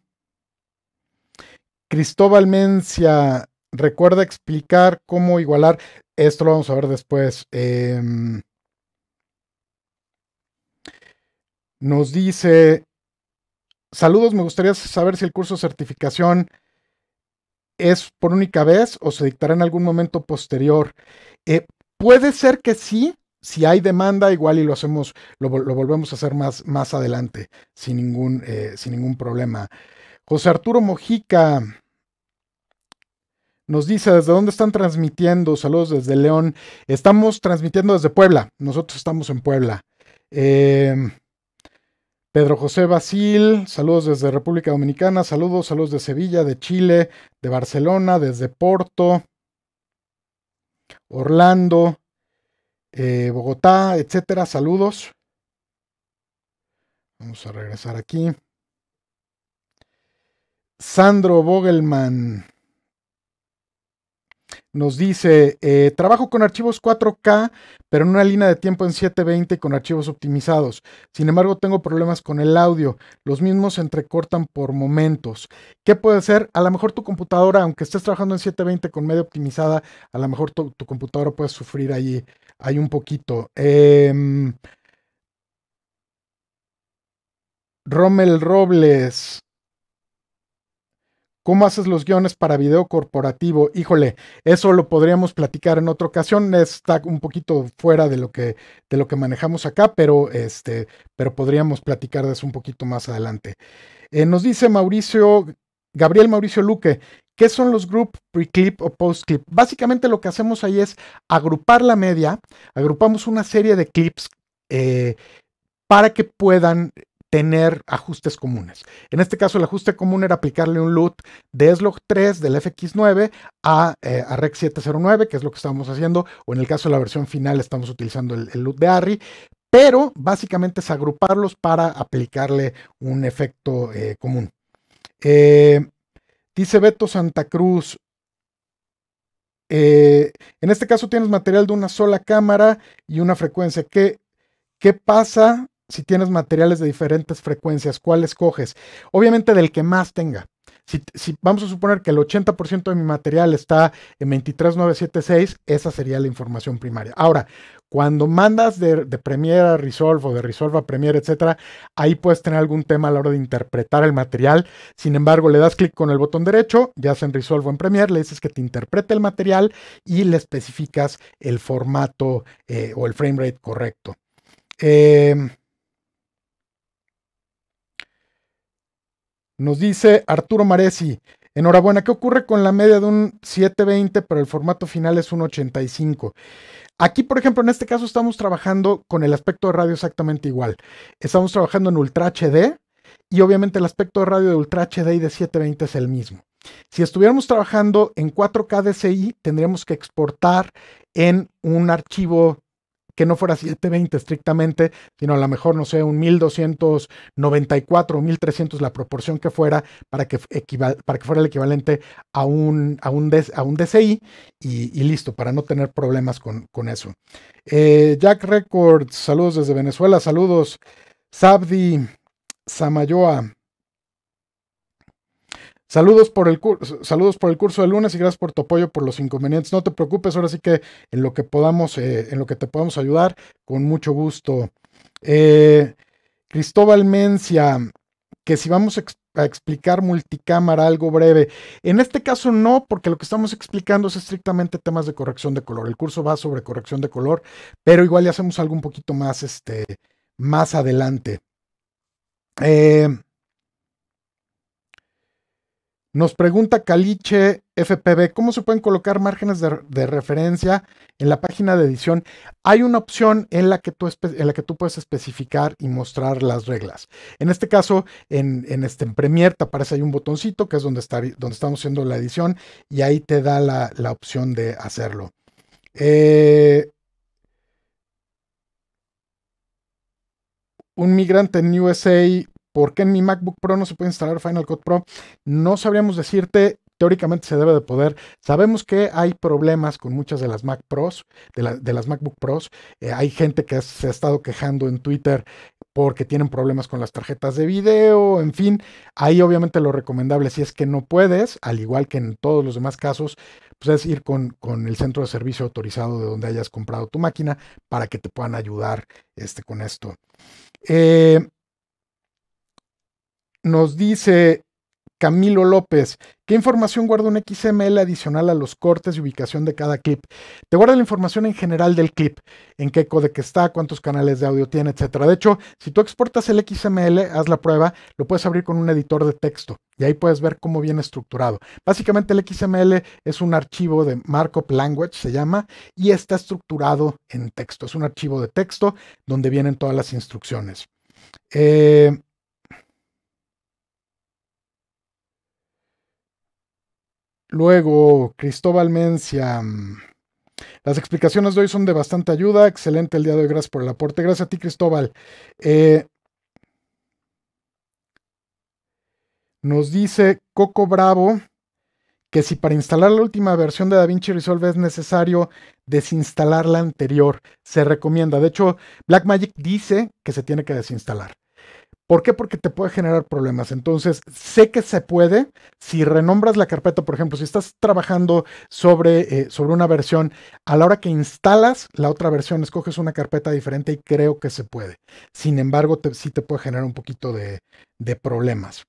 Cristóbal Mencia recuerda explicar cómo igualar. Esto lo vamos a ver después. Em, nos dice Saludos, me gustaría saber si el curso de certificación es por única vez o se dictará en algún momento posterior. Eh, puede ser que sí, si hay demanda, igual y lo hacemos, lo, volvemos a hacer más, más adelante, sin ningún, eh, sin ningún problema. José Arturo Mojica nos dice, ¿desde dónde están transmitiendo? Saludos desde León. Estamos transmitiendo desde Puebla. Nosotros estamos en Puebla. Eh, Pedro José Basil, saludos desde República Dominicana, saludos, saludos de Sevilla, de Chile, de Barcelona, desde Porto, Orlando, eh, Bogotá, etcétera, saludos. Vamos a regresar aquí. Sandro Vogelman nos dice, eh, trabajo con archivos 4K, pero en una línea de tiempo en 720 con archivos optimizados. Sin embargo, tengo problemas con el audio. Los mismos se entrecortan por momentos. ¿Qué puede ser? A lo mejor tu computadora, aunque estés trabajando en 720 con media optimizada, a lo mejor tu, computadora puede sufrir ahí, un poquito. Em, Rommel Robles. ¿Cómo haces los guiones para video corporativo? Híjole, eso lo podríamos platicar en otra ocasión. Está un poquito fuera de lo que, de lo que manejamos acá, pero, este, pero podríamos platicar de eso un poquito más adelante. Eh, nos dice Mauricio, Gabriel Mauricio Luque, ¿Qué son los group, pre-clip o post-clip? Básicamente lo que hacemos ahí es agrupar la media, agrupamos una serie de clips eh, para que puedan tener ajustes comunes. En este caso, el ajuste común era aplicarle un LUT. de slog 3 del FX9 a, eh, a, Rec 709, que es lo que estábamos haciendo, o en el caso de la versión final estamos utilizando el, LUT de ARRI, pero básicamente es agruparlos para aplicarle un efecto eh, común. Eh, dice Beto Santa Cruz, en este caso tienes material de una sola cámara y una frecuencia. ¿Qué, qué pasa si tienes materiales de diferentes frecuencias, ¿cuál escoges? Obviamente del que más tenga. Si, vamos a suponer que el 80% de mi material está en 23976, esa sería la información primaria. Ahora, cuando mandas de, Premiere a Resolve o de Resolve a Premiere, etcétera, ahí puedes tener algún tema a la hora de interpretar el material. Sin embargo, le das clic con el botón derecho, ya sea en Resolve o en Premiere, le dices que te interprete el material y le especificas el formato eh, o el frame rate correcto. Em, Nos dice Arturo Maresi, enhorabuena, ¿qué ocurre con la media de un 720 pero el formato final es un 85? Aquí, por ejemplo, en este caso estamos trabajando con el aspecto de radio exactamente igual. Estamos trabajando en Ultra HD y obviamente el aspecto de radio de Ultra HD y de 720 es el mismo. Si estuviéramos trabajando en 4K DCI, tendríamos que exportar en un archivo que no fuera 720 estrictamente, sino a lo mejor, no sé, un 1294 o 1300, la proporción que fuera, para que, para que fuera el equivalente a un, a un, a un DCI y, listo, para no tener problemas con, con eso. Eh, Jack Records, saludos desde Venezuela, saludos. Sabdi Samayoa, Saludos por, el curso, saludos por el curso de lunes y gracias por tu apoyo por los inconvenientes. No te preocupes, ahora sí que en lo que podamos, eh, en lo que te podamos ayudar, con mucho gusto. Eh, Cristóbal Mencia, que si vamos a explicar multicámara algo breve. En este caso no, porque lo que estamos explicando es estrictamente temas de corrección de color. El curso va sobre corrección de color, pero igual ya hacemos algo un poquito más, este, más adelante. Eh, nos pregunta Caliche FPB, ¿cómo se pueden colocar márgenes de, referencia en la página de edición? Hay una opción en la que tú, en la que tú puedes especificar y mostrar las reglas. En este caso, en, este, Premiere te aparece ahí un botoncito que es donde, está, donde estamos haciendo la edición y ahí te da la, opción de hacerlo. Eh, un migrante en USA ¿Por qué en mi MacBook Pro no se puede instalar Final Cut Pro? No sabríamos decirte, teóricamente se debe de poder. Sabemos que hay problemas con muchas de las Mac Pros, de, las MacBook Pros. Eh, hay gente que se ha estado quejando en Twitter porque tienen problemas con las tarjetas de video, en fin, ahí obviamente lo recomendable si es que no puedes, al igual que en todos los demás casos, pues es ir con, con el centro de servicio autorizado de donde hayas comprado tu máquina para que te puedan ayudar este, con esto. Eh, nos dice Camilo López, ¿qué información guarda un XML adicional a los cortes y ubicación de cada clip? Te guarda la información en general del clip, en qué codec está, cuántos canales de audio tiene, etc. De hecho, si tú exportas el XML, haz la prueba, lo puedes abrir con un editor de texto y ahí puedes ver cómo viene estructurado. Básicamente el XML es un archivo de markup language, se llama, y está estructurado en texto. Es un archivo de texto donde vienen todas las instrucciones. Eh, Luego, Cristóbal Mencia. Mm, las explicaciones de hoy son de bastante ayuda. Excelente el día de hoy. Gracias por el aporte. Gracias a ti, Cristóbal. Eh, nos dice Coco Bravo que si para instalar la última versión de DaVinci Resolve es necesario desinstalar la anterior, se recomienda. De hecho, Blackmagic dice que se tiene que desinstalar. ¿Por qué? Porque te puede generar problemas. Entonces, sé que se puede. Si renombras la carpeta, por ejemplo, si estás trabajando sobre, eh, sobre una versión, a la hora que instalas la otra versión, escoges una carpeta diferente y creo que se puede. Sin embargo, sí te puede generar un poquito de, problemas.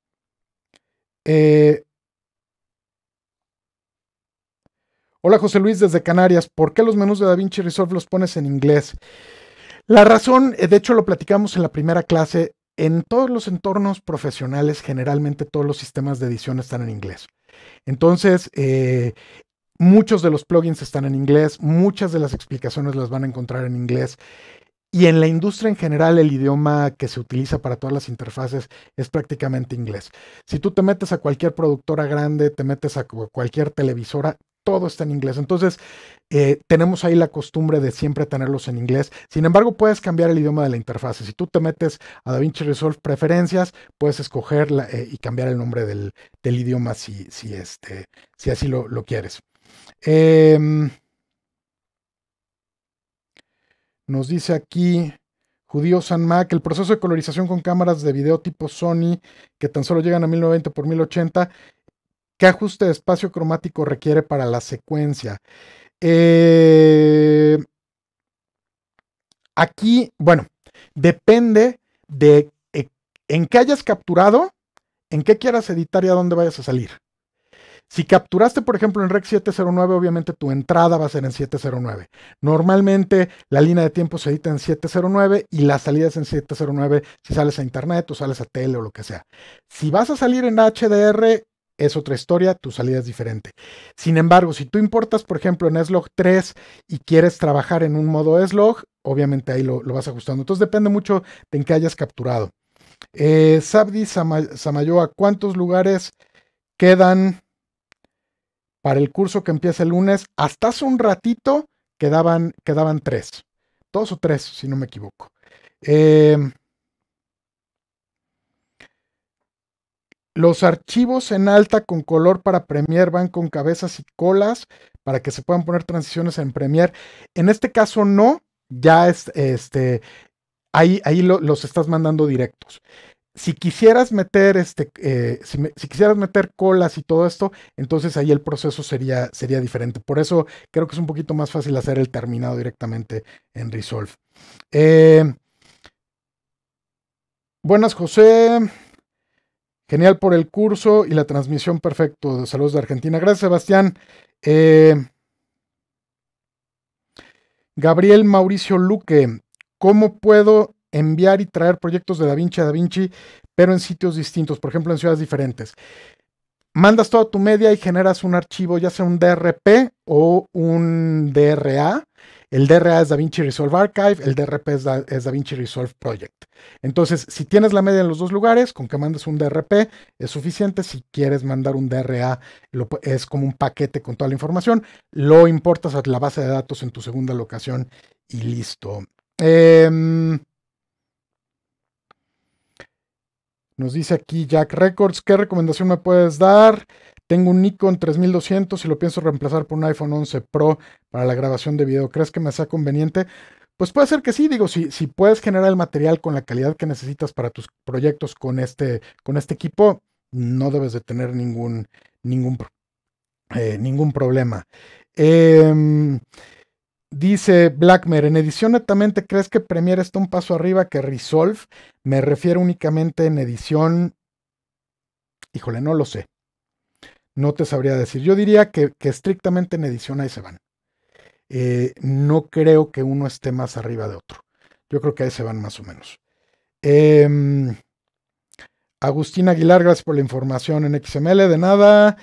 Eh hola José Luis desde Canarias. ¿Por qué los menús de DaVinci Resolve los pones en inglés? La razón, eh, de hecho lo platicamos en la primera clase, en todos los entornos profesionales, generalmente todos los sistemas de edición están en inglés. Entonces, eh, muchos de los plugins están en inglés, muchas de las explicaciones las van a encontrar en inglés. Y en la industria en general el idioma que se utiliza para todas las interfaces es prácticamente inglés. Si tú te metes a cualquier productora grande, te metes a cualquier televisora, todo está en inglés. Entonces, eh, tenemos ahí la costumbre de siempre tenerlos en inglés. Sin embargo, puedes cambiar el idioma de la interfaz. Si tú te metes a DaVinci Resolve Preferencias, puedes escoger eh, y cambiar el nombre del, idioma si, si, este, si así lo, quieres. Em, nos dice aquí Judío San Mac, el proceso de colorización con cámaras de video tipo Sony, que tan solo llegan a 1090 por 1080, ¿Qué ajuste de espacio cromático requiere para la secuencia? Eh, aquí, bueno, depende de eh, en qué hayas capturado, en qué quieras editar y a dónde vayas a salir. Si capturaste, por ejemplo, en Rec 709, obviamente tu entrada va a ser en 709. Normalmente la línea de tiempo se edita en 709 y la salida es en 709 si sales a internet o sales a tele o lo que sea. Si vas a salir en HDR, es otra historia, tu salida es diferente. Sin embargo, si tú importas, por ejemplo, en slog 3 y quieres trabajar en un modo slog, obviamente ahí lo, vas ajustando. Entonces depende mucho de en qué hayas capturado. Eh, Sabdi Samayoa, ¿cuántos lugares quedan para el curso que empieza el lunes? Hasta hace un ratito quedaban, quedaban tres. Dos o tres, si no me equivoco. Eh, Los archivos en alta con color para Premiere van con cabezas y colas para que se puedan poner transiciones en Premiere. En este caso no, ya es, este, ahí, ahí los estás mandando directos. Si quisieras meter este, eh, quisieras meter colas y todo esto, entonces ahí el proceso sería, sería diferente. Por eso creo que es un poquito más fácil hacer el terminado directamente en Resolve. Eh, buenas, José. Genial por el curso y la transmisión perfecto. Saludos de Argentina. Gracias, Sebastián. Eh, Gabriel Mauricio Luque, ¿cómo puedo enviar y traer proyectos de Da Vinci a Da Vinci, pero en sitios distintos, por ejemplo, en ciudades diferentes? Mandas toda tu media y generas un archivo, ya sea un DRP o un DRA, el DRA es DaVinci Resolve Archive, el DRP es, DaVinci Resolve Project. Entonces, si tienes la media en los dos lugares, con que mandes un DRP es suficiente. Si quieres mandar un DRA, es como un paquete con toda la información. Lo importas a la base de datos en tu segunda locación y listo. Em, nos dice aquí Jack Records, ¿qué recomendación me puedes dar? Tengo un Nikon 3200 y lo pienso reemplazar por un iPhone 11 Pro para la grabación de video. ¿Crees que me sea conveniente? Pues puede ser que sí, digo, si, si puedes generar el material con la calidad que necesitas para tus proyectos con este, con este equipo, no debes de tener ningún, ningún, eh, ningún problema. Em, dice Blackmer, en edición netamente, ¿crees que Premiere está un paso arriba que Resolve? Me refiero únicamente en edición... Híjole, no lo sé no te sabría decir. Yo diría que, estrictamente en edición ahí se van. Eh, no creo que uno esté más arriba de otro. Yo creo que ahí se van más o menos. Em, Agustín Aguilar, gracias por la información en XML. De nada.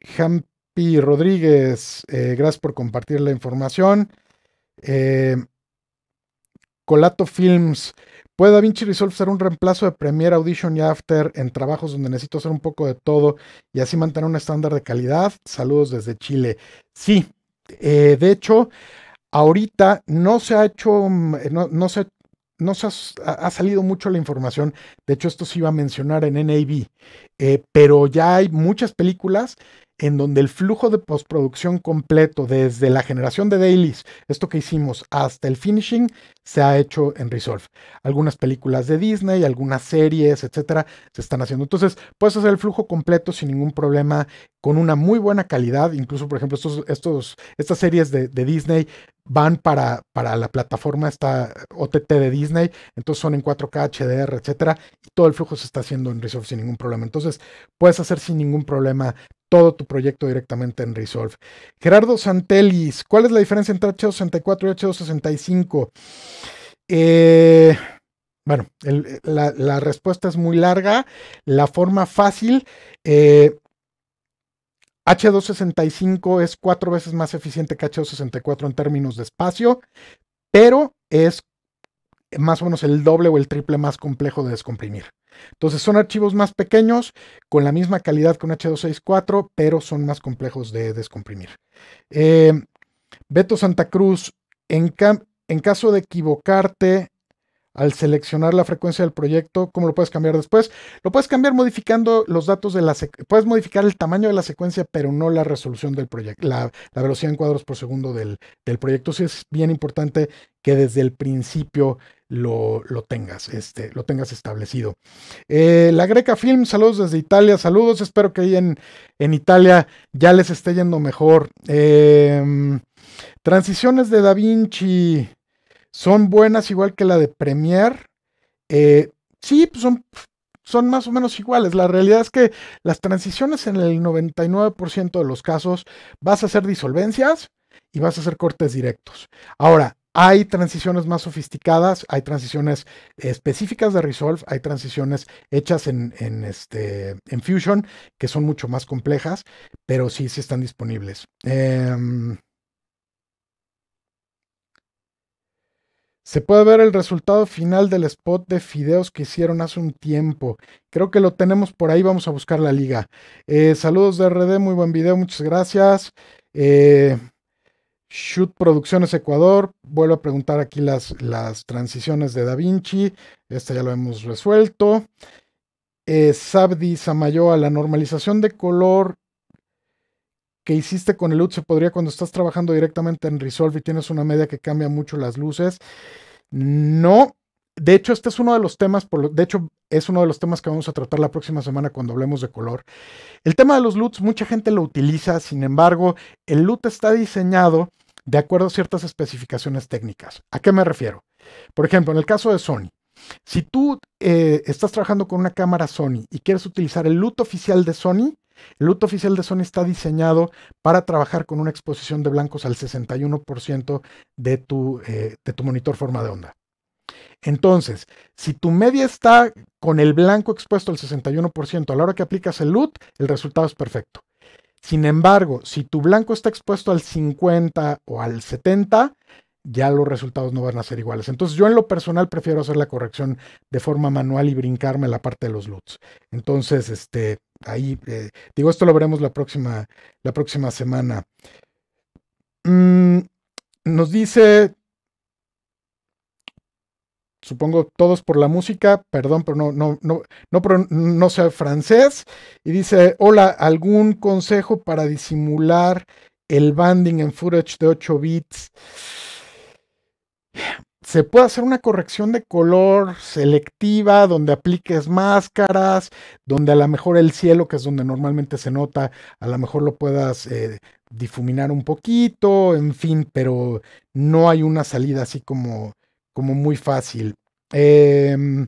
Jampi Rodríguez, eh, gracias por compartir la información. Em, Colato Films, ¿Puede Vinci Resolve ser un reemplazo de Premiere, Audition y After en trabajos donde necesito hacer un poco de todo y así mantener un estándar de calidad? Saludos desde Chile. Sí, eh, de hecho, ahorita no se ha hecho, mm, eh, no, se, no se ha, salido mucho la información. De hecho, esto se iba a mencionar en NAB, eh, pero ya hay muchas películas en donde el flujo de postproducción completo desde la generación de dailies, esto que hicimos, hasta el finishing, se ha hecho en Resolve. Algunas películas de Disney, algunas series, etcétera, se están haciendo. Entonces, puedes hacer el flujo completo sin ningún problema, con una muy buena calidad. Incluso, por ejemplo, estos, estas series de, Disney van para, para, la plataforma esta OTT de Disney, entonces son en 4K, HDR, etcétera, y todo el flujo se está haciendo en Resolve sin ningún problema. Entonces, puedes hacer sin ningún problema todo tu proyecto directamente en Resolve. Gerardo Santelis, ¿cuál es la diferencia entre H264 y H265? Eh, bueno, la, respuesta es muy larga. La forma fácil. H265 eh, es cuatro veces más eficiente que H264 en términos de espacio, pero es más o menos el doble o el triple más complejo de descomprimir. Entonces son archivos más pequeños, con la misma calidad que un H264, pero son más complejos de descomprimir. Eh, Beto Santa Cruz, en caso de equivocarte al seleccionar la frecuencia del proyecto, cómo lo puedes cambiar después. Lo puedes cambiar modificando los datos de la secuencia, puedes modificar el tamaño de la secuencia, pero no la resolución del proyecto, la, velocidad en cuadros por segundo del, proyecto. Sí es bien importante que desde el principio lo, tengas, este, lo tengas establecido. Eh, la Greca Film, saludos desde Italia, saludos, espero que ahí en, Italia ya les esté yendo mejor. Em, transiciones de Da Vinci. Son buenas igual que la de Premiere. Eh, sí, pues son, son más o menos iguales. La realidad es que las transiciones en el 99% de los casos vas a hacer disolvencias y vas a hacer cortes directos. Ahora, hay transiciones más sofisticadas, hay transiciones específicas de Resolve, hay transiciones hechas en, este, en Fusion que son mucho más complejas, pero sí, sí están disponibles. Em, Se puede ver el resultado final del spot de fideos que hicieron hace un tiempo. Creo que lo tenemos por ahí, vamos a buscar la liga. Eh, saludos de RD, muy buen video, muchas gracias. Eh, Shoot Producciones Ecuador, vuelvo a preguntar aquí las, las transiciones de Da Vinci, esta ya lo hemos resuelto. Eh, Sabdi Samayoa, la normalización de color que hiciste con el LUT se podría cuando estás trabajando directamente en Resolve y tienes una media que cambia mucho las luces. No. De hecho, este es uno de los temas, por de hecho, es uno de los temas que vamos a tratar la próxima semana cuando hablemos de color. El tema de los LUTs, mucha gente lo utiliza, sin embargo, el LUT está diseñado de acuerdo a ciertas especificaciones técnicas. ¿A qué me refiero? Por ejemplo, en el caso de Sony, si tú eh, estás trabajando con una cámara Sony y quieres utilizar el LUT oficial de Sony, el LUT oficial de Sony está diseñado para trabajar con una exposición de blancos al 61% de tu, eh, de tu monitor forma de onda. Entonces, si tu media está con el blanco expuesto al 61%, a la hora que aplicas el LUT, el resultado es perfecto. Sin embargo, si tu blanco está expuesto al 50 o al 70, ya los resultados no van a ser iguales. Entonces yo en lo personal prefiero hacer la corrección de forma manual y brincarme la parte de los LUTs. Entonces, este, ahí, eh, digo, esto lo veremos la próxima, la próxima semana. Mm, nos dice, supongo todos por la música, perdón, pero no, no, no, no, pero no sé francés, y dice, hola, ¿algún consejo para disimular el banding en footage de 8 bits? se puede hacer una corrección de color selectiva, donde apliques máscaras, donde a lo mejor el cielo, que es donde normalmente se nota, a lo mejor lo puedas eh, difuminar un poquito, en fin, pero no hay una salida así como, como muy fácil. Eh,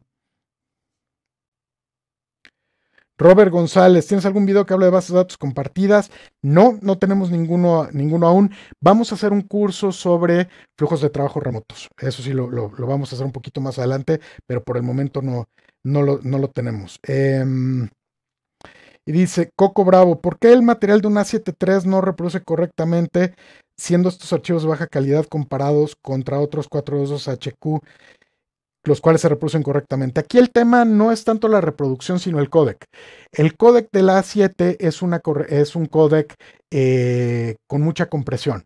Robert González, ¿tienes algún video que hable de bases de datos compartidas? No, no tenemos ninguno, ninguno aún. Vamos a hacer un curso sobre flujos de trabajo remotos. Eso sí, lo, vamos a hacer un poquito más adelante, pero por el momento no, no, lo, no lo tenemos. Em, y dice Coco Bravo, ¿por qué el material de una 7.3 no reproduce correctamente siendo estos archivos de baja calidad comparados contra otros 4.2 HQ? los cuales se reproducen correctamente. Aquí el tema no es tanto la reproducción, sino el codec. El codec de la A7 es, un codec eh, con mucha compresión.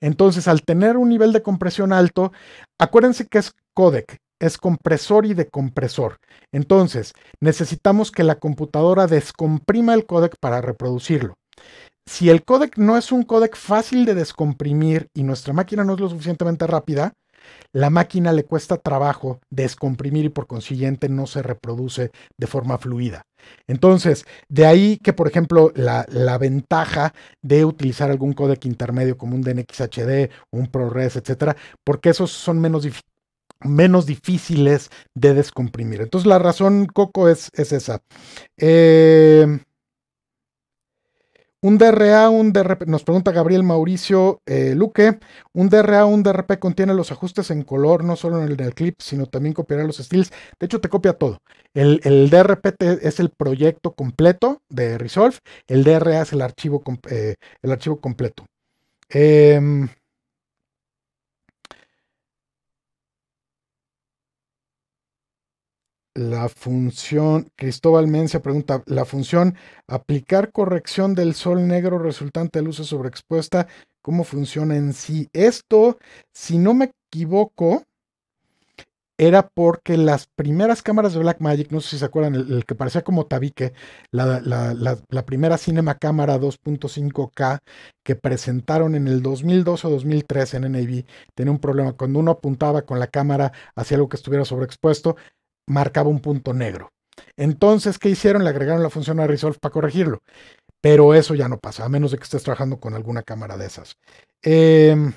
Entonces, al tener un nivel de compresión alto, acuérdense que es codec, es compresor y decompresor. Entonces, necesitamos que la computadora descomprima el codec para reproducirlo. Si el codec no es un codec fácil de descomprimir y nuestra máquina no es lo suficientemente rápida, la máquina le cuesta trabajo descomprimir y por consiguiente no se reproduce de forma fluida. Entonces, de ahí que, por ejemplo, la, ventaja de utilizar algún códec intermedio como un HD, un ProRes, etcétera, porque esos son menos difíciles menos difíciles de descomprimir. Entonces la razón, Coco, es, es esa. Eh, un DRA, un DRP, nos pregunta Gabriel Mauricio eh, Luque, un DRA, un DRP contiene los ajustes en color, no solo en el clip, sino también copiará los styles. De hecho, te copia todo. El, DRP es el proyecto completo de Resolve, el DRA es el archivo, eh, el archivo completo. Eh, La función, Cristóbal Mencia pregunta, la función aplicar corrección del sol negro resultante de luces sobreexpuesta, ¿cómo funciona en sí? Esto, si no me equivoco, era porque las primeras cámaras de Blackmagic, no sé si se acuerdan, el, que parecía como tabique, la, la primera Cinema Cámara 2.5K que presentaron en el 2012 o 2003 en NAV, tenía un problema. Cuando uno apuntaba con la cámara hacia algo que estuviera sobreexpuesto, marcaba un punto negro. Entonces, ¿qué hicieron? Le agregaron la función a Resolve para corregirlo. Pero eso ya no pasa, a menos de que estés trabajando con alguna cámara de esas. Em,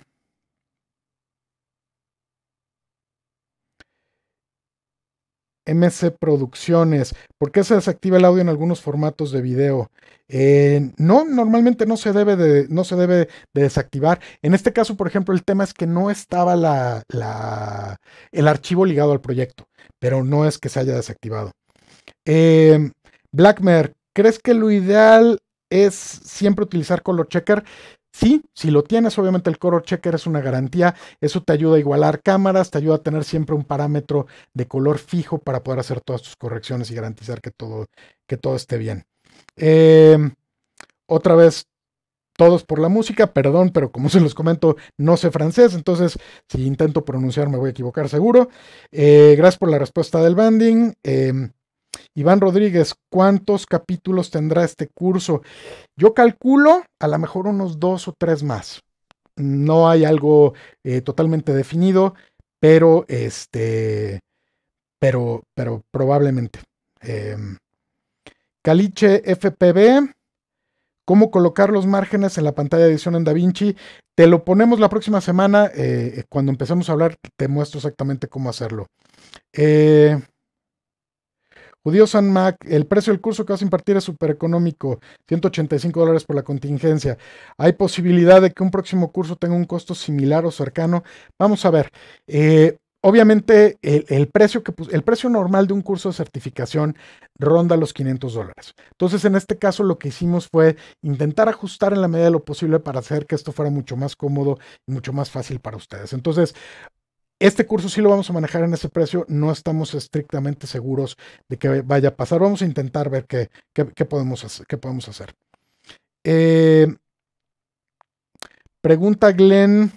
MC Producciones. ¿Por qué se desactiva el audio en algunos formatos de video? Eh, no, normalmente no se, debe de, no se debe de desactivar. En este caso, por ejemplo, el tema es que no estaba la, la, el archivo ligado al proyecto, pero no es que se haya desactivado. Eh, Blackmer, ¿crees que lo ideal es siempre utilizar color checker? Sí, si lo tienes, obviamente el color checker es una garantía, eso te ayuda a igualar cámaras, te ayuda a tener siempre un parámetro de color fijo para poder hacer todas tus correcciones y garantizar que todo, que todo esté bien. Em, otra vez, todos por la música, perdón, pero como se los comento, no sé francés, entonces si intento pronunciar me voy a equivocar seguro. Eh, gracias por la respuesta del banding. Em, Iván Rodríguez, ¿cuántos capítulos tendrá este curso? Yo calculo a lo mejor unos dos o tres más. No hay algo eh, totalmente definido, pero este, pero, pero probablemente. Em, Caliche FPB, cómo colocar los márgenes en la pantalla de edición en DaVinci. Te lo ponemos la próxima semana. Eh, eh, cuando empecemos a hablar, te muestro exactamente cómo hacerlo. Eh, Judío San Mac, el precio del curso que vas a impartir es súper económico, 185 dólares por la contingencia. Hay posibilidad de que un próximo curso tenga un costo similar o cercano. Vamos a ver. Eh, obviamente, el, precio que, el precio normal de un curso de certificación ronda los 500 dólares. Entonces, en este caso, lo que hicimos fue intentar ajustar en la medida de lo posible para hacer que esto fuera mucho más cómodo y mucho más fácil para ustedes. Entonces, este curso sí lo vamos a manejar en ese precio, no estamos estrictamente seguros de que vaya a pasar, vamos a intentar ver qué, qué, podemos, hacer, qué podemos hacer. Eh, pregunta Glenn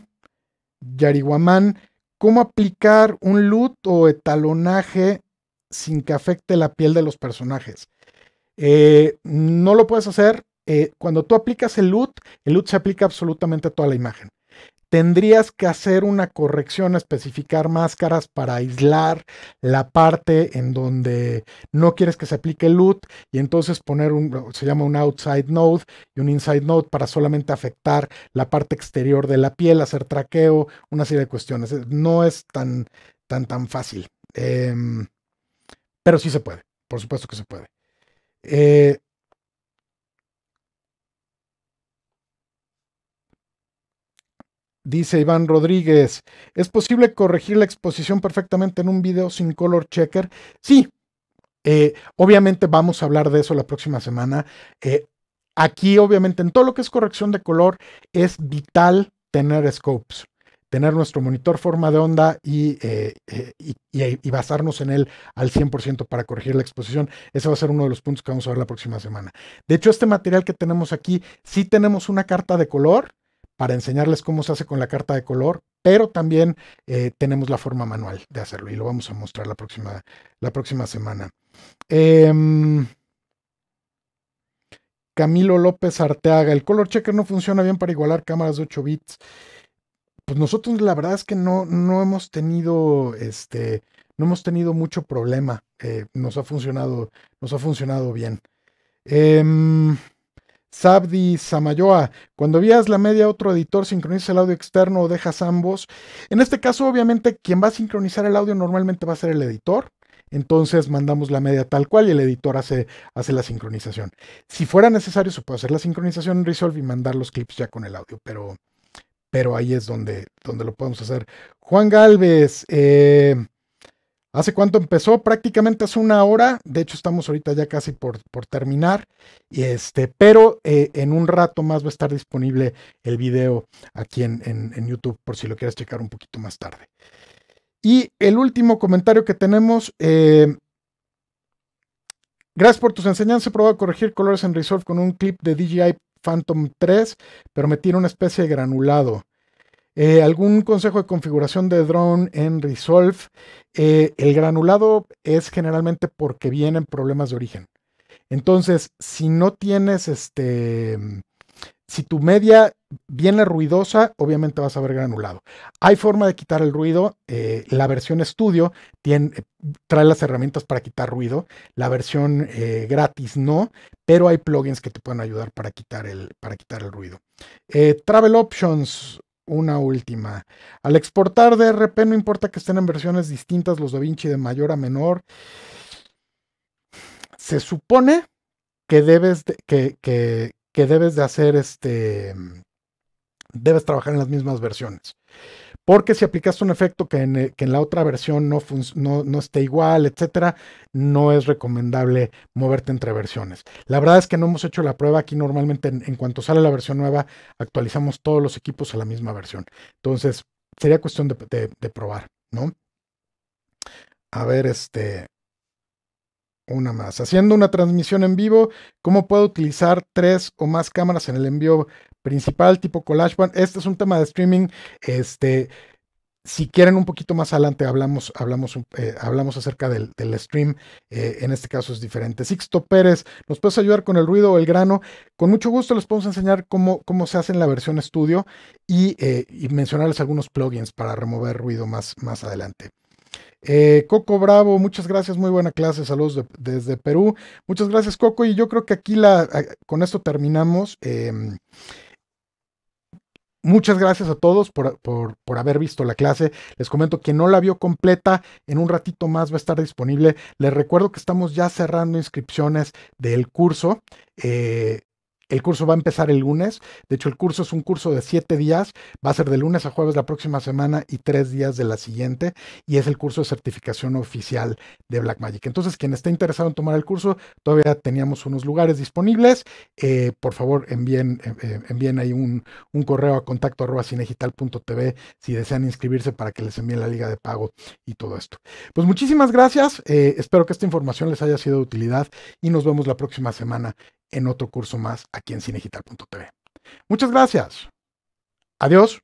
Yariguamán, ¿cómo aplicar un loot o etalonaje sin que afecte la piel de los personajes? Eh, no lo puedes hacer. Eh, cuando tú aplicas el loot, el loot se aplica absolutamente a toda la imagen tendrías que hacer una corrección, especificar máscaras para aislar la parte en donde no quieres que se aplique loot y entonces poner un, se llama un outside node y un inside node para solamente afectar la parte exterior de la piel, hacer traqueo, una serie de cuestiones. Eh, no es tan, tan, tan fácil. Em, pero sí se puede, por supuesto que se puede. Eh, Dice Iván Rodríguez, ¿es posible corregir la exposición perfectamente en un video sin color checker? Sí, eh, obviamente vamos a hablar de eso la próxima semana. Eh, aquí, obviamente, en todo lo que es corrección de color, es vital tener scopes, tener nuestro monitor forma de onda y, eh, basarnos en él al 100% para corregir la exposición. Ese va a ser uno de los puntos que vamos a ver la próxima semana. De hecho, este material que tenemos aquí, sí tenemos una carta de color para enseñarles cómo se hace con la carta de color, pero también eh, tenemos la forma manual de hacerlo y lo vamos a mostrar la próxima, la próxima semana. Em, Camilo López Arteaga, el color checker no funciona bien para igualar cámaras de 8 bits. Pues nosotros la verdad es que no, no hemos tenido este, no hemos tenido mucho problema. Eh, nos ha funcionado, nos ha funcionado bien. Em, Sabdi Samayoa. Cuando vías la media, otro editor sincroniza el audio externo o dejas ambos. En este caso, obviamente, quien va a sincronizar el audio normalmente va a ser el editor. Entonces mandamos la media tal cual y el editor hace, hace la sincronización. Si fuera necesario, se puede hacer la sincronización en Resolve y mandar los clips ya con el audio, pero, pero ahí es donde, donde lo podemos hacer. Juan Galvez, eh, ¿Hace cuánto empezó? Prácticamente hace una hora. De hecho, estamos ahorita ya casi por, por terminar. Y este, pero eh, en un rato más va a estar disponible el video aquí en, en, YouTube por si lo quieres checar un poquito más tarde. Y el último comentario que tenemos. Eh, Gracias por tus enseñanzas. He probado corregir colores en Resolve con un clip de DJI Phantom 3, pero me tiene una especie de granulado. Eh, algún consejo de configuración de drone en Resolve. Eh, el granulado es generalmente porque vienen problemas de origen. Entonces, si no tienes este, si tu media viene ruidosa, obviamente vas a ver granulado. Hay forma de quitar el ruido. Eh, la versión estudio tiene, trae las herramientas para quitar ruido. La versión gratis no, pero hay plugins que te pueden ayudar para quitar el, para quitar el ruido. travel Options, una última. Al exportar DRP no importa que estén en versiones distintas los DaVinci de mayor a menor. Se supone que debes que debes de hacer este... Debes trabajar en las mismas versiones porque si aplicaste un efecto eh, que en, la otra versión no, no, esté igual, etcétera, no es recomendable moverte entre versiones. La verdad es que no hemos hecho la prueba aquí normalmente en, cuanto sale la versión nueva, actualizamos todos los equipos a la misma versión. Entonces, sería cuestión de, probar, ¿no? A ver, este, una más. Haciendo una transmisión en vivo, ¿cómo puedo utilizar tres o más cámaras en el envío principal tipo one, Este es un tema de streaming. Este, si quieren un poquito más adelante hablamos, hablamos, eh, hablamos acerca del, stream, eh, en este caso es diferente. Sixto Pérez, ¿nos puedes ayudar con el ruido o el grano? Con mucho gusto les podemos enseñar cómo, cómo se hace en la versión estudio y, eh, mencionarles algunos plugins para remover ruido más, más adelante. Coco Bravo, muchas gracias, muy buena clase, saludos desde Perú. Muchas gracias, Coco, y yo creo que aquí la, con esto terminamos. Em, Muchas gracias a todos por, haber visto la clase. Les comento que no la vio completa, en un ratito más va a estar disponible. Les recuerdo que estamos ya cerrando inscripciones del curso. Eh, el curso va a empezar el lunes. De hecho, el curso es un curso de siete días. Va a ser de lunes a jueves la próxima semana y tres días de la siguiente. Y es el curso de certificación oficial de Blackmagic. Entonces, quien esté interesado en tomar el curso, todavía teníamos unos lugares disponibles. Eh, por favor, envíen, eh, eh, envíen ahí un, un, correo a contacto si desean inscribirse para que les envíen la liga de pago y todo esto. Pues muchísimas gracias. espero que esta información les haya sido de utilidad y nos vemos la próxima semana en otro curso más aquí en cinegital.tv. Muchas gracias. Adiós.